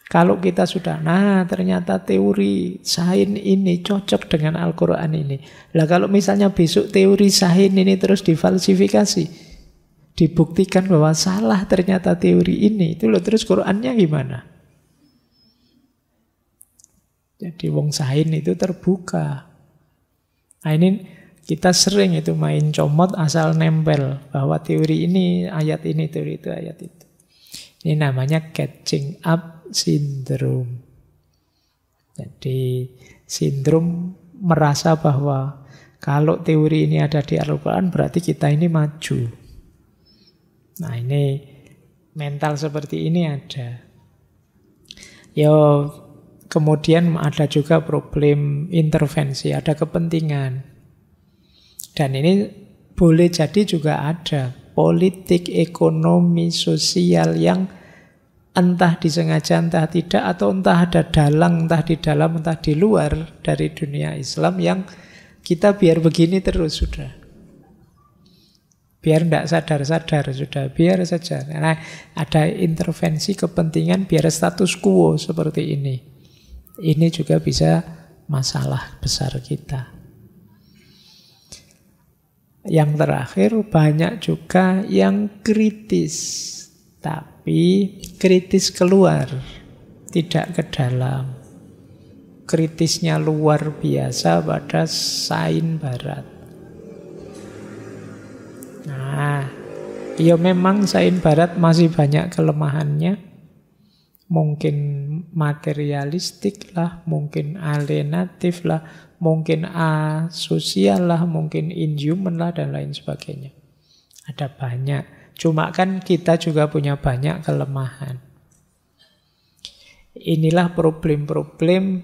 Kalau kita sudah, nah ternyata teori sahin ini cocok dengan Al-Quran ini. Lah kalau misalnya besok teori sahin ini terus difalsifikasi, dibuktikan bahwa salah ternyata teori ini, itu loh terus Qurannya gimana? Jadi wong sahin itu terbuka. Nah ini kita sering itu main comot asal nempel bahwa teori ini ayat ini, teori itu ayat itu. Ini namanya catching up sindrom. Jadi sindrom merasa bahwa kalau teori ini ada di Al-Quran berarti kita ini maju. Nah ini mental seperti ini ada. Ya kemudian ada juga problem intervensi, ada kepentingan. Dan ini boleh jadi juga ada politik, ekonomi, sosial yang entah disengaja, entah tidak, atau entah ada dalang, entah di dalam, entah di luar dari dunia Islam yang kita biar begini terus sudah. Biar tidak sadar-sadar sudah, biar saja. Karena ada intervensi kepentingan biar status quo seperti ini. Ini juga bisa masalah besar kita. Yang terakhir banyak juga yang kritis. Tapi tapi kritis keluar, tidak ke dalam. Kritisnya luar biasa pada sain barat. Nah, ya memang sain barat masih banyak kelemahannya. Mungkin materialistik lah, mungkin alienatif lah, mungkin asosial lah, mungkin inhuman lah, dan lain sebagainya. Ada banyak Cuma kan kita juga punya banyak kelemahan. Inilah problem-problem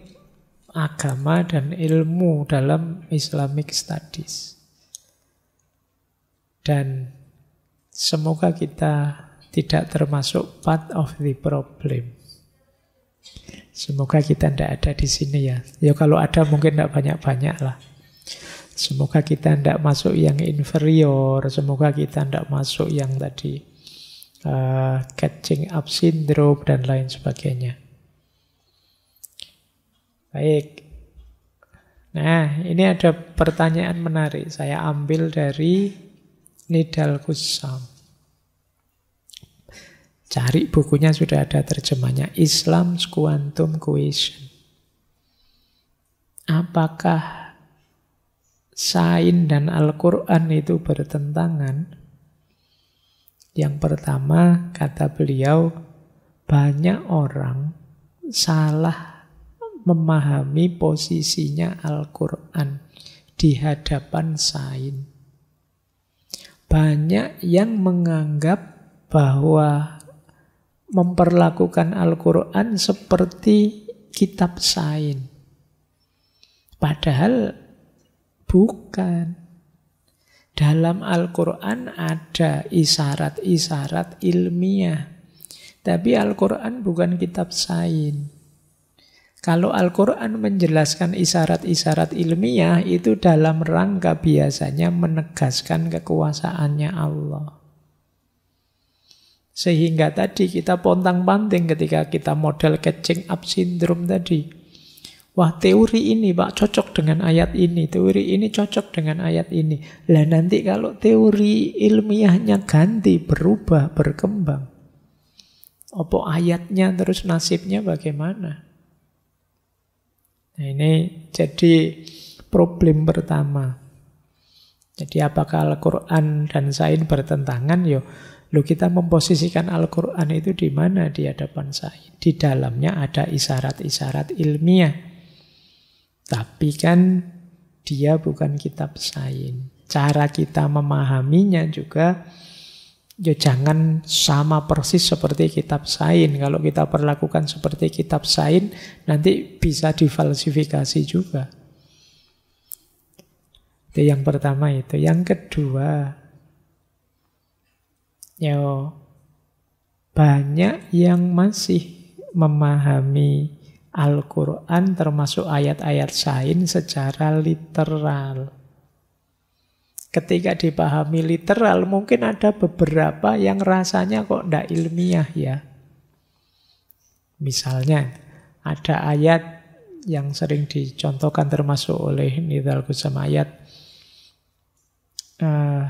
agama dan ilmu dalam Islamic Studies. Dan semoga kita tidak termasuk part of the problem. Semoga kita tidak ada di sini ya. Ya kalau ada mungkin tidak banyak-banyak lah. Semoga kita tidak masuk yang inferior, semoga kita tidak masuk yang tadi uh, catching up syndrome dan lain sebagainya. Baik. Nah, ini ada pertanyaan menarik. Saya ambil dari Nidal Kusam. Cari bukunya sudah ada terjemahnya Islam's Quantum Question. Apakah sain dan Al-Quran itu bertentangan. Yang pertama, kata beliau, banyak orang salah memahami posisinya Al-Quran di hadapan sain. Banyak yang menganggap bahwa memperlakukan Al-Quran seperti kitab sain. Padahal Bukan. Dalam Al-Quran ada isyarat-isyarat ilmiah. Tapi Al-Quran bukan kitab sain. Kalau Al-Quran menjelaskan isyarat-isyarat ilmiah itu dalam rangka biasanya menegaskan kekuasaannya Allah. Sehingga tadi kita pontang-panting ketika kita model catching up syndrome tadi. Wah teori ini pak cocok dengan ayat ini, teori ini cocok dengan ayat ini. Lah nanti kalau teori ilmiahnya ganti, berubah, berkembang. Opo ayatnya terus nasibnya bagaimana? Nah ini jadi problem pertama. Jadi apakah Al-Quran dan Sain bertentangan? Yo, Lu kita memposisikan Al-Quran itu di mana di hadapan Said? Di dalamnya ada isyarat-isyarat ilmiah tapi kan dia bukan kitab sain. Cara kita memahaminya juga ya jangan sama persis seperti kitab sain. Kalau kita perlakukan seperti kitab sain, nanti bisa difalsifikasi juga. Itu yang pertama itu. Yang kedua, ya banyak yang masih memahami Al-Quran termasuk ayat-ayat sain secara literal. Ketika dipahami literal mungkin ada beberapa yang rasanya kok tidak ilmiah ya. Misalnya ada ayat yang sering dicontohkan termasuk oleh Nidal Kusam ayat uh,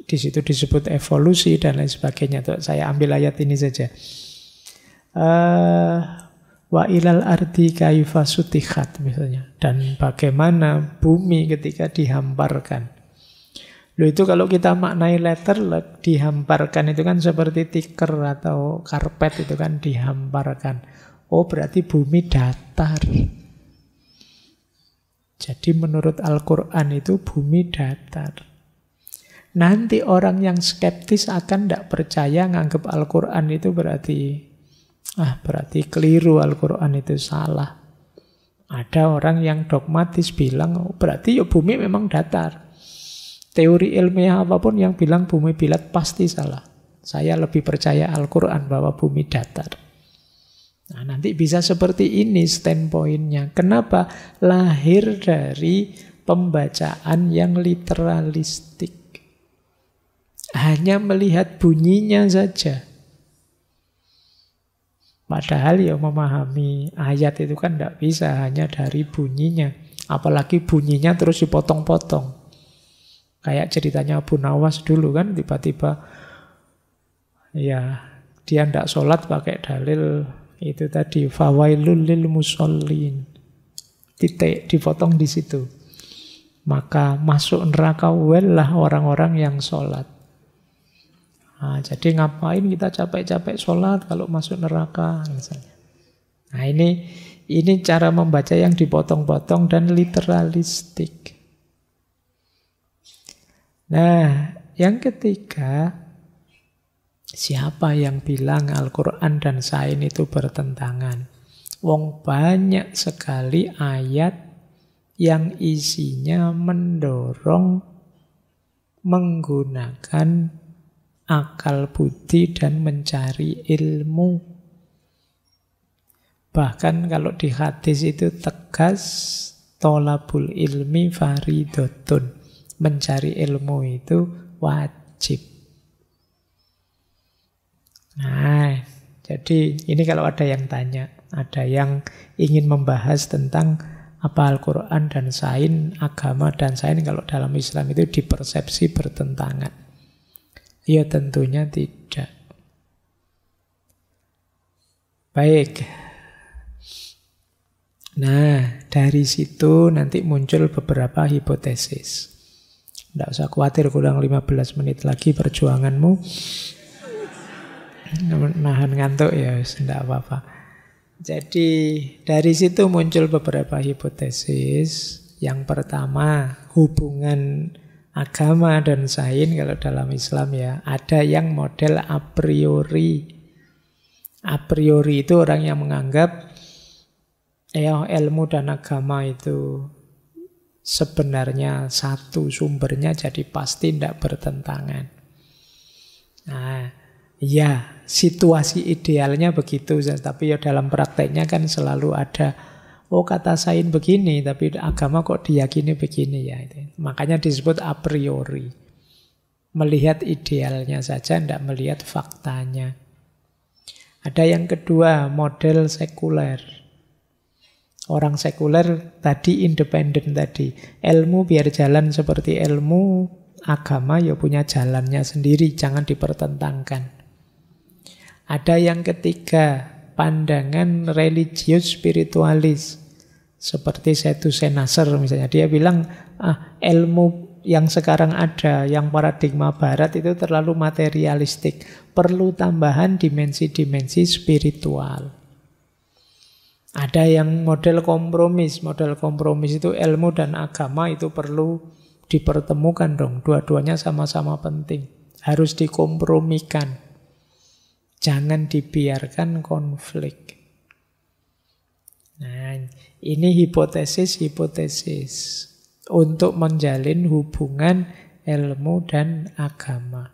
di situ disebut evolusi dan lain sebagainya. Tuh, saya ambil ayat ini saja. Uh, wa ilal ardi kaifa misalnya dan bagaimana bumi ketika dihamparkan. Loh itu kalau kita maknai letter dihamparkan itu kan seperti tikar atau karpet itu kan dihamparkan. Oh berarti bumi datar. Jadi menurut Al-Quran itu bumi datar. Nanti orang yang skeptis akan tidak percaya nganggap Al-Quran itu berarti Ah, berarti keliru Al-Quran itu salah. Ada orang yang dogmatis bilang, oh, berarti ya bumi memang datar. Teori ilmiah apapun yang bilang bumi bilat pasti salah. Saya lebih percaya Al-Quran bahwa bumi datar. Nah, nanti bisa seperti ini standpointnya. Kenapa? Lahir dari pembacaan yang literalistik. Hanya melihat bunyinya saja. Padahal ya memahami ayat itu kan tidak bisa hanya dari bunyinya. Apalagi bunyinya terus dipotong-potong. Kayak ceritanya Abu Nawas dulu kan tiba-tiba ya dia tidak sholat pakai dalil itu tadi fawailul lil musallin titik dipotong di situ maka masuk neraka welah orang-orang yang sholat Nah, jadi ngapain kita capek-capek sholat kalau masuk neraka misalnya. Nah ini ini cara membaca yang dipotong-potong dan literalistik. Nah, yang ketiga, siapa yang bilang Al-Quran dan Sain itu bertentangan? Wong banyak sekali ayat yang isinya mendorong menggunakan akal budi dan mencari ilmu. Bahkan kalau di hadis itu tegas, tolabul ilmi faridotun. Mencari ilmu itu wajib. Nah, jadi ini kalau ada yang tanya, ada yang ingin membahas tentang apa Al-Quran dan sain, agama dan sain kalau dalam Islam itu dipersepsi bertentangan. Ya tentunya tidak. Baik. Nah, dari situ nanti muncul beberapa hipotesis. Tidak usah khawatir kurang 15 menit lagi perjuanganmu. Nahan ngantuk ya, tidak apa-apa. Jadi dari situ muncul beberapa hipotesis. Yang pertama, hubungan agama dan sains kalau dalam Islam ya ada yang model a priori a priori itu orang yang menganggap ya ilmu dan agama itu sebenarnya satu sumbernya jadi pasti tidak bertentangan nah ya situasi idealnya begitu tapi ya dalam prakteknya kan selalu ada oh kata sain begini tapi agama kok diyakini begini ya itu. Makanya disebut a priori. Melihat idealnya saja tidak melihat faktanya. Ada yang kedua, model sekuler. Orang sekuler tadi independen tadi. Ilmu biar jalan seperti ilmu, agama ya punya jalannya sendiri, jangan dipertentangkan. Ada yang ketiga, pandangan religius spiritualis seperti Setu Senaser misalnya dia bilang ah ilmu yang sekarang ada yang paradigma barat itu terlalu materialistik perlu tambahan dimensi-dimensi spiritual ada yang model kompromis model kompromis itu ilmu dan agama itu perlu dipertemukan dong dua-duanya sama-sama penting harus dikompromikan Jangan dibiarkan konflik. Nah, ini hipotesis-hipotesis untuk menjalin hubungan ilmu dan agama.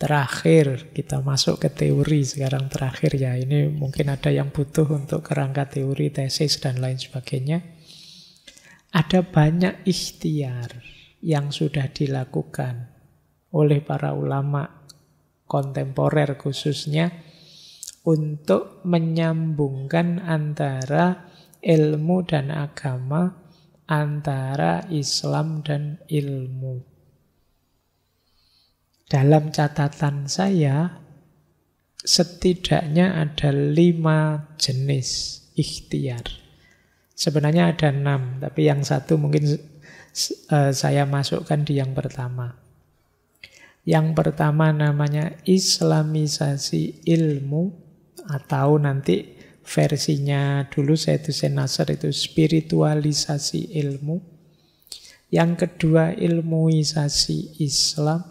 Terakhir, kita masuk ke teori sekarang terakhir ya. Ini mungkin ada yang butuh untuk kerangka teori, tesis, dan lain sebagainya. Ada banyak ikhtiar yang sudah dilakukan oleh para ulama kontemporer khususnya untuk menyambungkan antara ilmu dan agama, antara Islam dan ilmu. Dalam catatan saya, setidaknya ada lima jenis ikhtiar. Sebenarnya ada enam, tapi yang satu mungkin eh, saya masukkan di yang pertama. Yang pertama namanya Islamisasi ilmu atau nanti versinya dulu saya itu Nasr itu spiritualisasi ilmu. Yang kedua ilmuisasi Islam.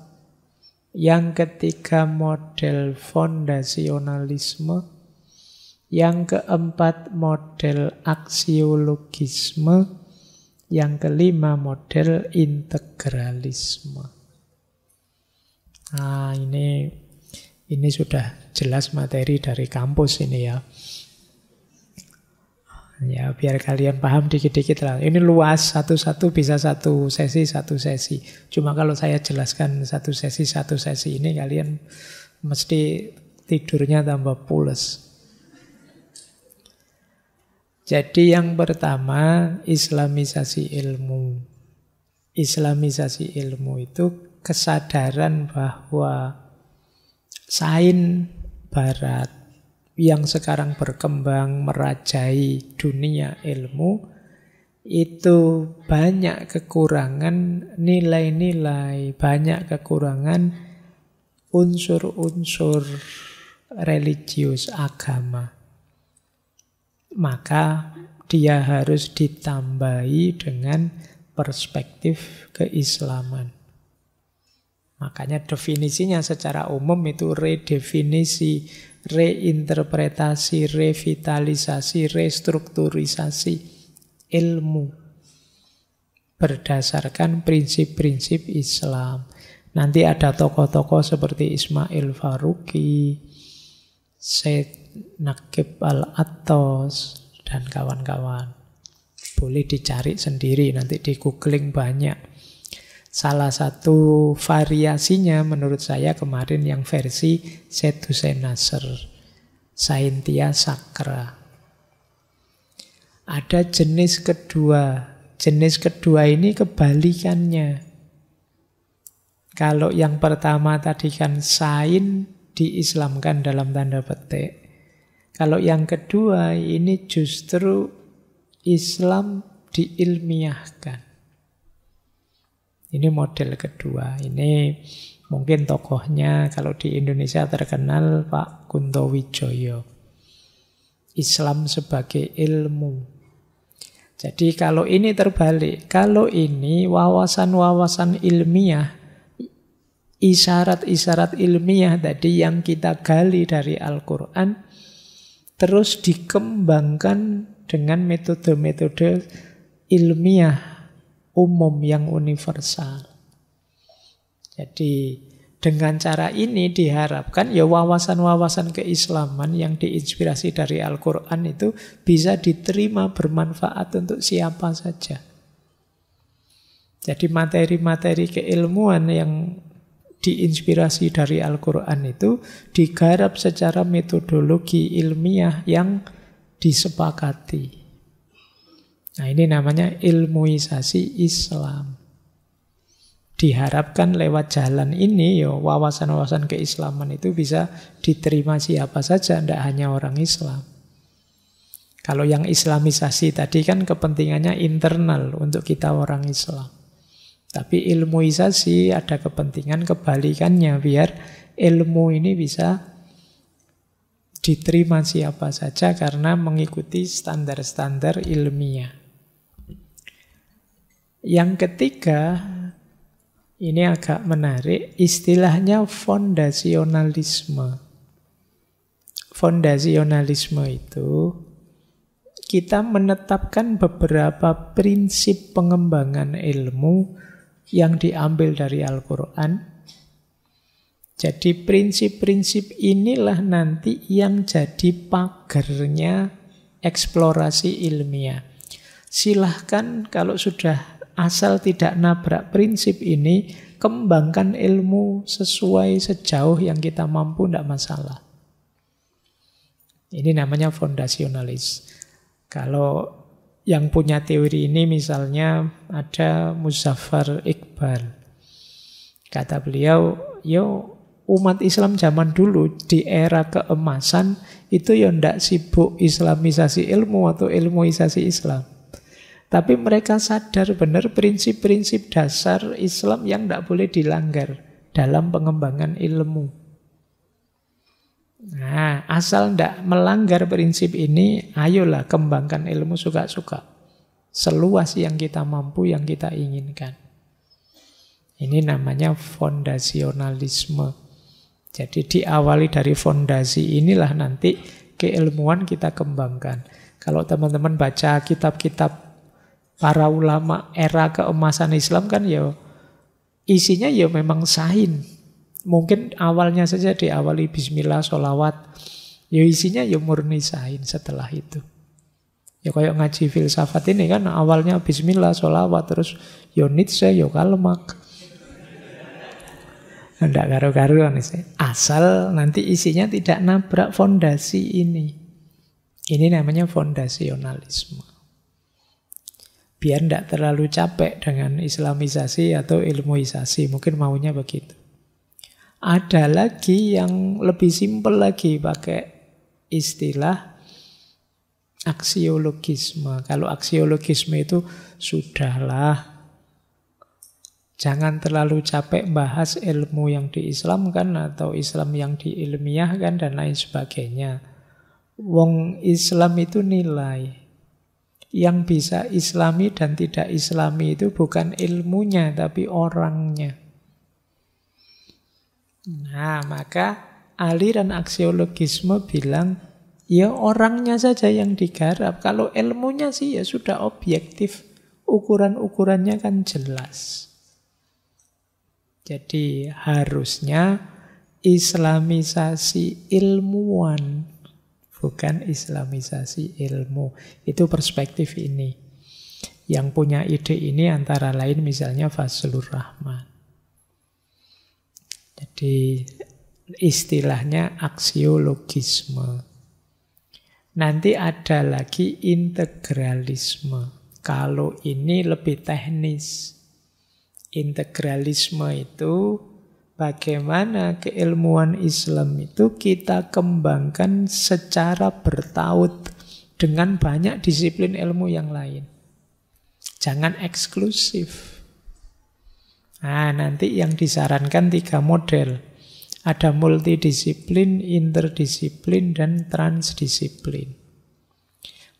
Yang ketiga model fondasionalisme. Yang keempat model aksiologisme. Yang kelima model integralisme. Nah, ini ini sudah jelas materi dari kampus ini ya. Ya, biar kalian paham dikit-dikit lah. Ini luas, satu-satu bisa satu sesi, satu sesi. Cuma kalau saya jelaskan satu sesi, satu sesi ini kalian mesti tidurnya tambah pules. Jadi yang pertama, islamisasi ilmu. Islamisasi ilmu itu kesadaran bahwa sain barat yang sekarang berkembang merajai dunia ilmu itu banyak kekurangan nilai-nilai, banyak kekurangan unsur-unsur religius agama. Maka dia harus ditambahi dengan perspektif keislaman. Makanya definisinya secara umum itu redefinisi, reinterpretasi, revitalisasi, restrukturisasi ilmu berdasarkan prinsip-prinsip Islam. Nanti ada tokoh-tokoh seperti Ismail Faruqi, Said Nakib al Atos dan kawan-kawan. Boleh dicari sendiri, nanti di googling banyak Salah satu variasinya menurut saya kemarin yang versi Setusenaser, Saintia Sakra. Ada jenis kedua. Jenis kedua ini kebalikannya. Kalau yang pertama tadi kan sain diislamkan dalam tanda petik. Kalau yang kedua ini justru Islam diilmiahkan. Ini model kedua. Ini mungkin tokohnya kalau di Indonesia terkenal Pak Kunto Wijoyo. Islam sebagai ilmu. Jadi kalau ini terbalik, kalau ini wawasan-wawasan ilmiah, isyarat-isyarat ilmiah tadi yang kita gali dari Al-Quran, terus dikembangkan dengan metode-metode ilmiah umum yang universal. Jadi dengan cara ini diharapkan ya wawasan-wawasan keislaman yang diinspirasi dari Al-Quran itu bisa diterima bermanfaat untuk siapa saja. Jadi materi-materi keilmuan yang diinspirasi dari Al-Quran itu digarap secara metodologi ilmiah yang disepakati. Nah ini namanya ilmuisasi Islam. Diharapkan lewat jalan ini yo ya, wawasan-wawasan keislaman itu bisa diterima siapa saja, tidak hanya orang Islam. Kalau yang islamisasi tadi kan kepentingannya internal untuk kita orang Islam. Tapi ilmuisasi ada kepentingan kebalikannya biar ilmu ini bisa diterima siapa saja karena mengikuti standar-standar ilmiah. Yang ketiga, ini agak menarik, istilahnya fondasionalisme. Fondasionalisme itu kita menetapkan beberapa prinsip pengembangan ilmu yang diambil dari Al-Quran. Jadi prinsip-prinsip inilah nanti yang jadi pagernya eksplorasi ilmiah. Silahkan kalau sudah asal tidak nabrak prinsip ini, kembangkan ilmu sesuai sejauh yang kita mampu, tidak masalah. Ini namanya fondasionalis. Kalau yang punya teori ini misalnya ada Muzaffar Iqbal. Kata beliau, yo umat Islam zaman dulu di era keemasan itu ya ndak sibuk islamisasi ilmu atau ilmuisasi Islam. Tapi mereka sadar benar prinsip-prinsip dasar Islam yang tidak boleh dilanggar dalam pengembangan ilmu. Nah, asal tidak melanggar prinsip ini, ayolah kembangkan ilmu suka-suka. Seluas yang kita mampu, yang kita inginkan. Ini namanya fondasionalisme. Jadi diawali dari fondasi inilah nanti keilmuan kita kembangkan. Kalau teman-teman baca kitab-kitab para ulama era keemasan Islam kan ya isinya ya memang sahin. Mungkin awalnya saja diawali bismillah, solawat. Ya isinya ya murni sahin. setelah itu. Ya kayak ngaji filsafat ini kan awalnya bismillah, solawat terus ya Nietzsche, ya Kalmak. Tidak garu karuan Asal nanti isinya tidak nabrak fondasi ini. Ini namanya fondasionalisme biar tidak terlalu capek dengan islamisasi atau ilmuisasi. Mungkin maunya begitu. Ada lagi yang lebih simpel lagi pakai istilah aksiologisme. Kalau aksiologisme itu sudahlah Jangan terlalu capek bahas ilmu yang diislamkan atau Islam yang diilmiahkan dan lain sebagainya. Wong Islam itu nilai, yang bisa islami dan tidak islami itu bukan ilmunya tapi orangnya. Nah, maka aliran aksiologisme bilang ya orangnya saja yang digarap. Kalau ilmunya sih ya sudah objektif, ukuran-ukurannya kan jelas. Jadi harusnya islamisasi ilmuwan bukan islamisasi ilmu. Itu perspektif ini. Yang punya ide ini antara lain misalnya Fazlur Rahman. Jadi istilahnya aksiologisme. Nanti ada lagi integralisme. Kalau ini lebih teknis. Integralisme itu bagaimana keilmuan Islam itu kita kembangkan secara bertaut dengan banyak disiplin ilmu yang lain. Jangan eksklusif. Nah, nanti yang disarankan tiga model. Ada multidisiplin, interdisiplin, dan transdisiplin.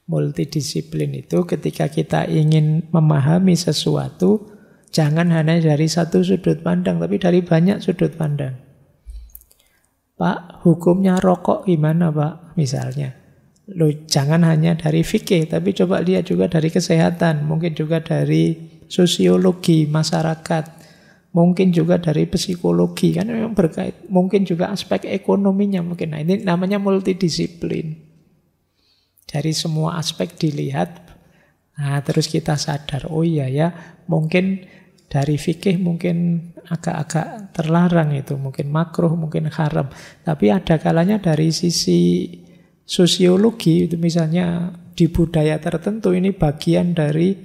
Multidisiplin itu ketika kita ingin memahami sesuatu, Jangan hanya dari satu sudut pandang, tapi dari banyak sudut pandang. Pak, hukumnya rokok gimana Pak? Misalnya. Lo jangan hanya dari fikih, tapi coba lihat juga dari kesehatan, mungkin juga dari sosiologi masyarakat, mungkin juga dari psikologi, kan memang berkait, mungkin juga aspek ekonominya mungkin. Nah, ini namanya multidisiplin. Dari semua aspek dilihat, nah terus kita sadar, oh iya ya, mungkin dari fikih mungkin agak-agak terlarang itu, mungkin makruh, mungkin haram. Tapi ada kalanya dari sisi sosiologi itu misalnya di budaya tertentu ini bagian dari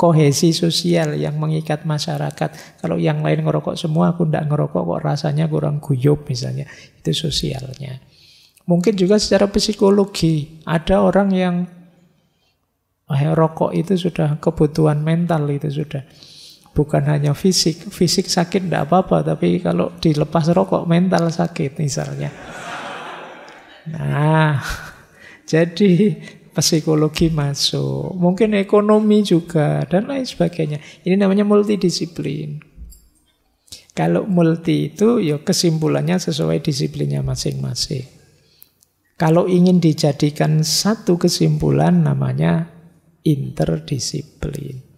kohesi sosial yang mengikat masyarakat. Kalau yang lain ngerokok semua, aku tidak ngerokok kok rasanya kurang guyup misalnya. Itu sosialnya. Mungkin juga secara psikologi, ada orang yang eh, rokok itu sudah kebutuhan mental itu sudah bukan hanya fisik. Fisik sakit tidak apa-apa, tapi kalau dilepas rokok mental sakit misalnya. Nah, jadi psikologi masuk, mungkin ekonomi juga dan lain sebagainya. Ini namanya multidisiplin. Kalau multi itu ya kesimpulannya sesuai disiplinnya masing-masing. Kalau ingin dijadikan satu kesimpulan namanya interdisiplin.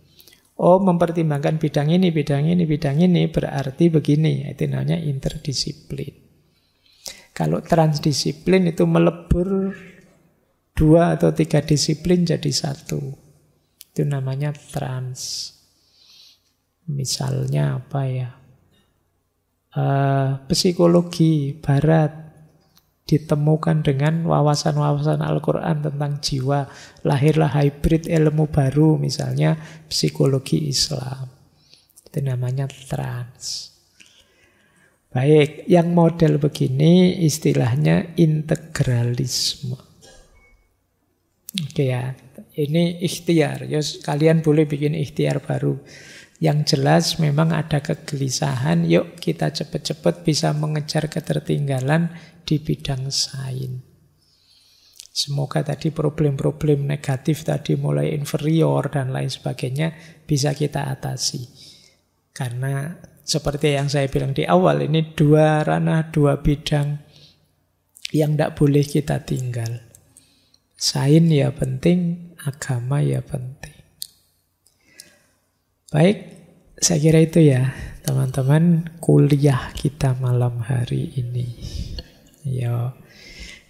Oh mempertimbangkan bidang ini, bidang ini, bidang ini berarti begini. Itu namanya interdisiplin. Kalau transdisiplin itu melebur dua atau tiga disiplin jadi satu. Itu namanya trans. Misalnya apa ya? Uh, psikologi barat ditemukan dengan wawasan-wawasan Al-Quran tentang jiwa. Lahirlah hybrid ilmu baru, misalnya psikologi Islam. Itu namanya trans. Baik, yang model begini istilahnya integralisme. Oke ya, ini ikhtiar. Yus, kalian boleh bikin ikhtiar baru. Yang jelas memang ada kegelisahan, yuk kita cepat-cepat bisa mengejar ketertinggalan di bidang sains. Semoga tadi problem-problem negatif tadi mulai inferior dan lain sebagainya bisa kita atasi. Karena seperti yang saya bilang di awal, ini dua ranah, dua bidang yang tidak boleh kita tinggal. Sain ya penting, agama ya penting. Baik, saya kira itu ya teman-teman kuliah kita malam hari ini. Yo,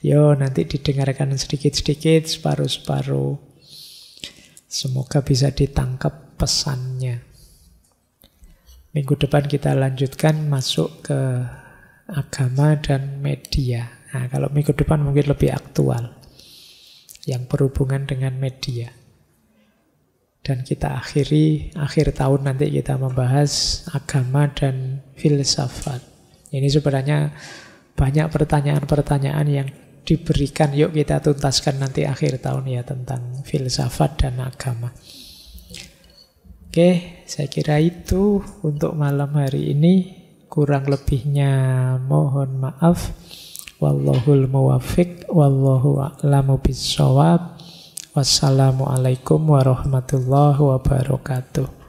yo nanti didengarkan sedikit-sedikit, separuh-separuh. Semoga bisa ditangkap pesannya. Minggu depan kita lanjutkan masuk ke agama dan media. Nah, kalau minggu depan mungkin lebih aktual yang berhubungan dengan media. Dan kita akhiri akhir tahun nanti kita membahas agama dan filsafat. Ini sebenarnya banyak pertanyaan-pertanyaan yang diberikan yuk kita tuntaskan nanti akhir tahun ya tentang filsafat dan agama. Oke, saya kira itu untuk malam hari ini. Kurang lebihnya mohon maaf. Wallahul muwafiq wallahu a'lamu bisawab. Wassalamualaikum warahmatullahi wabarakatuh.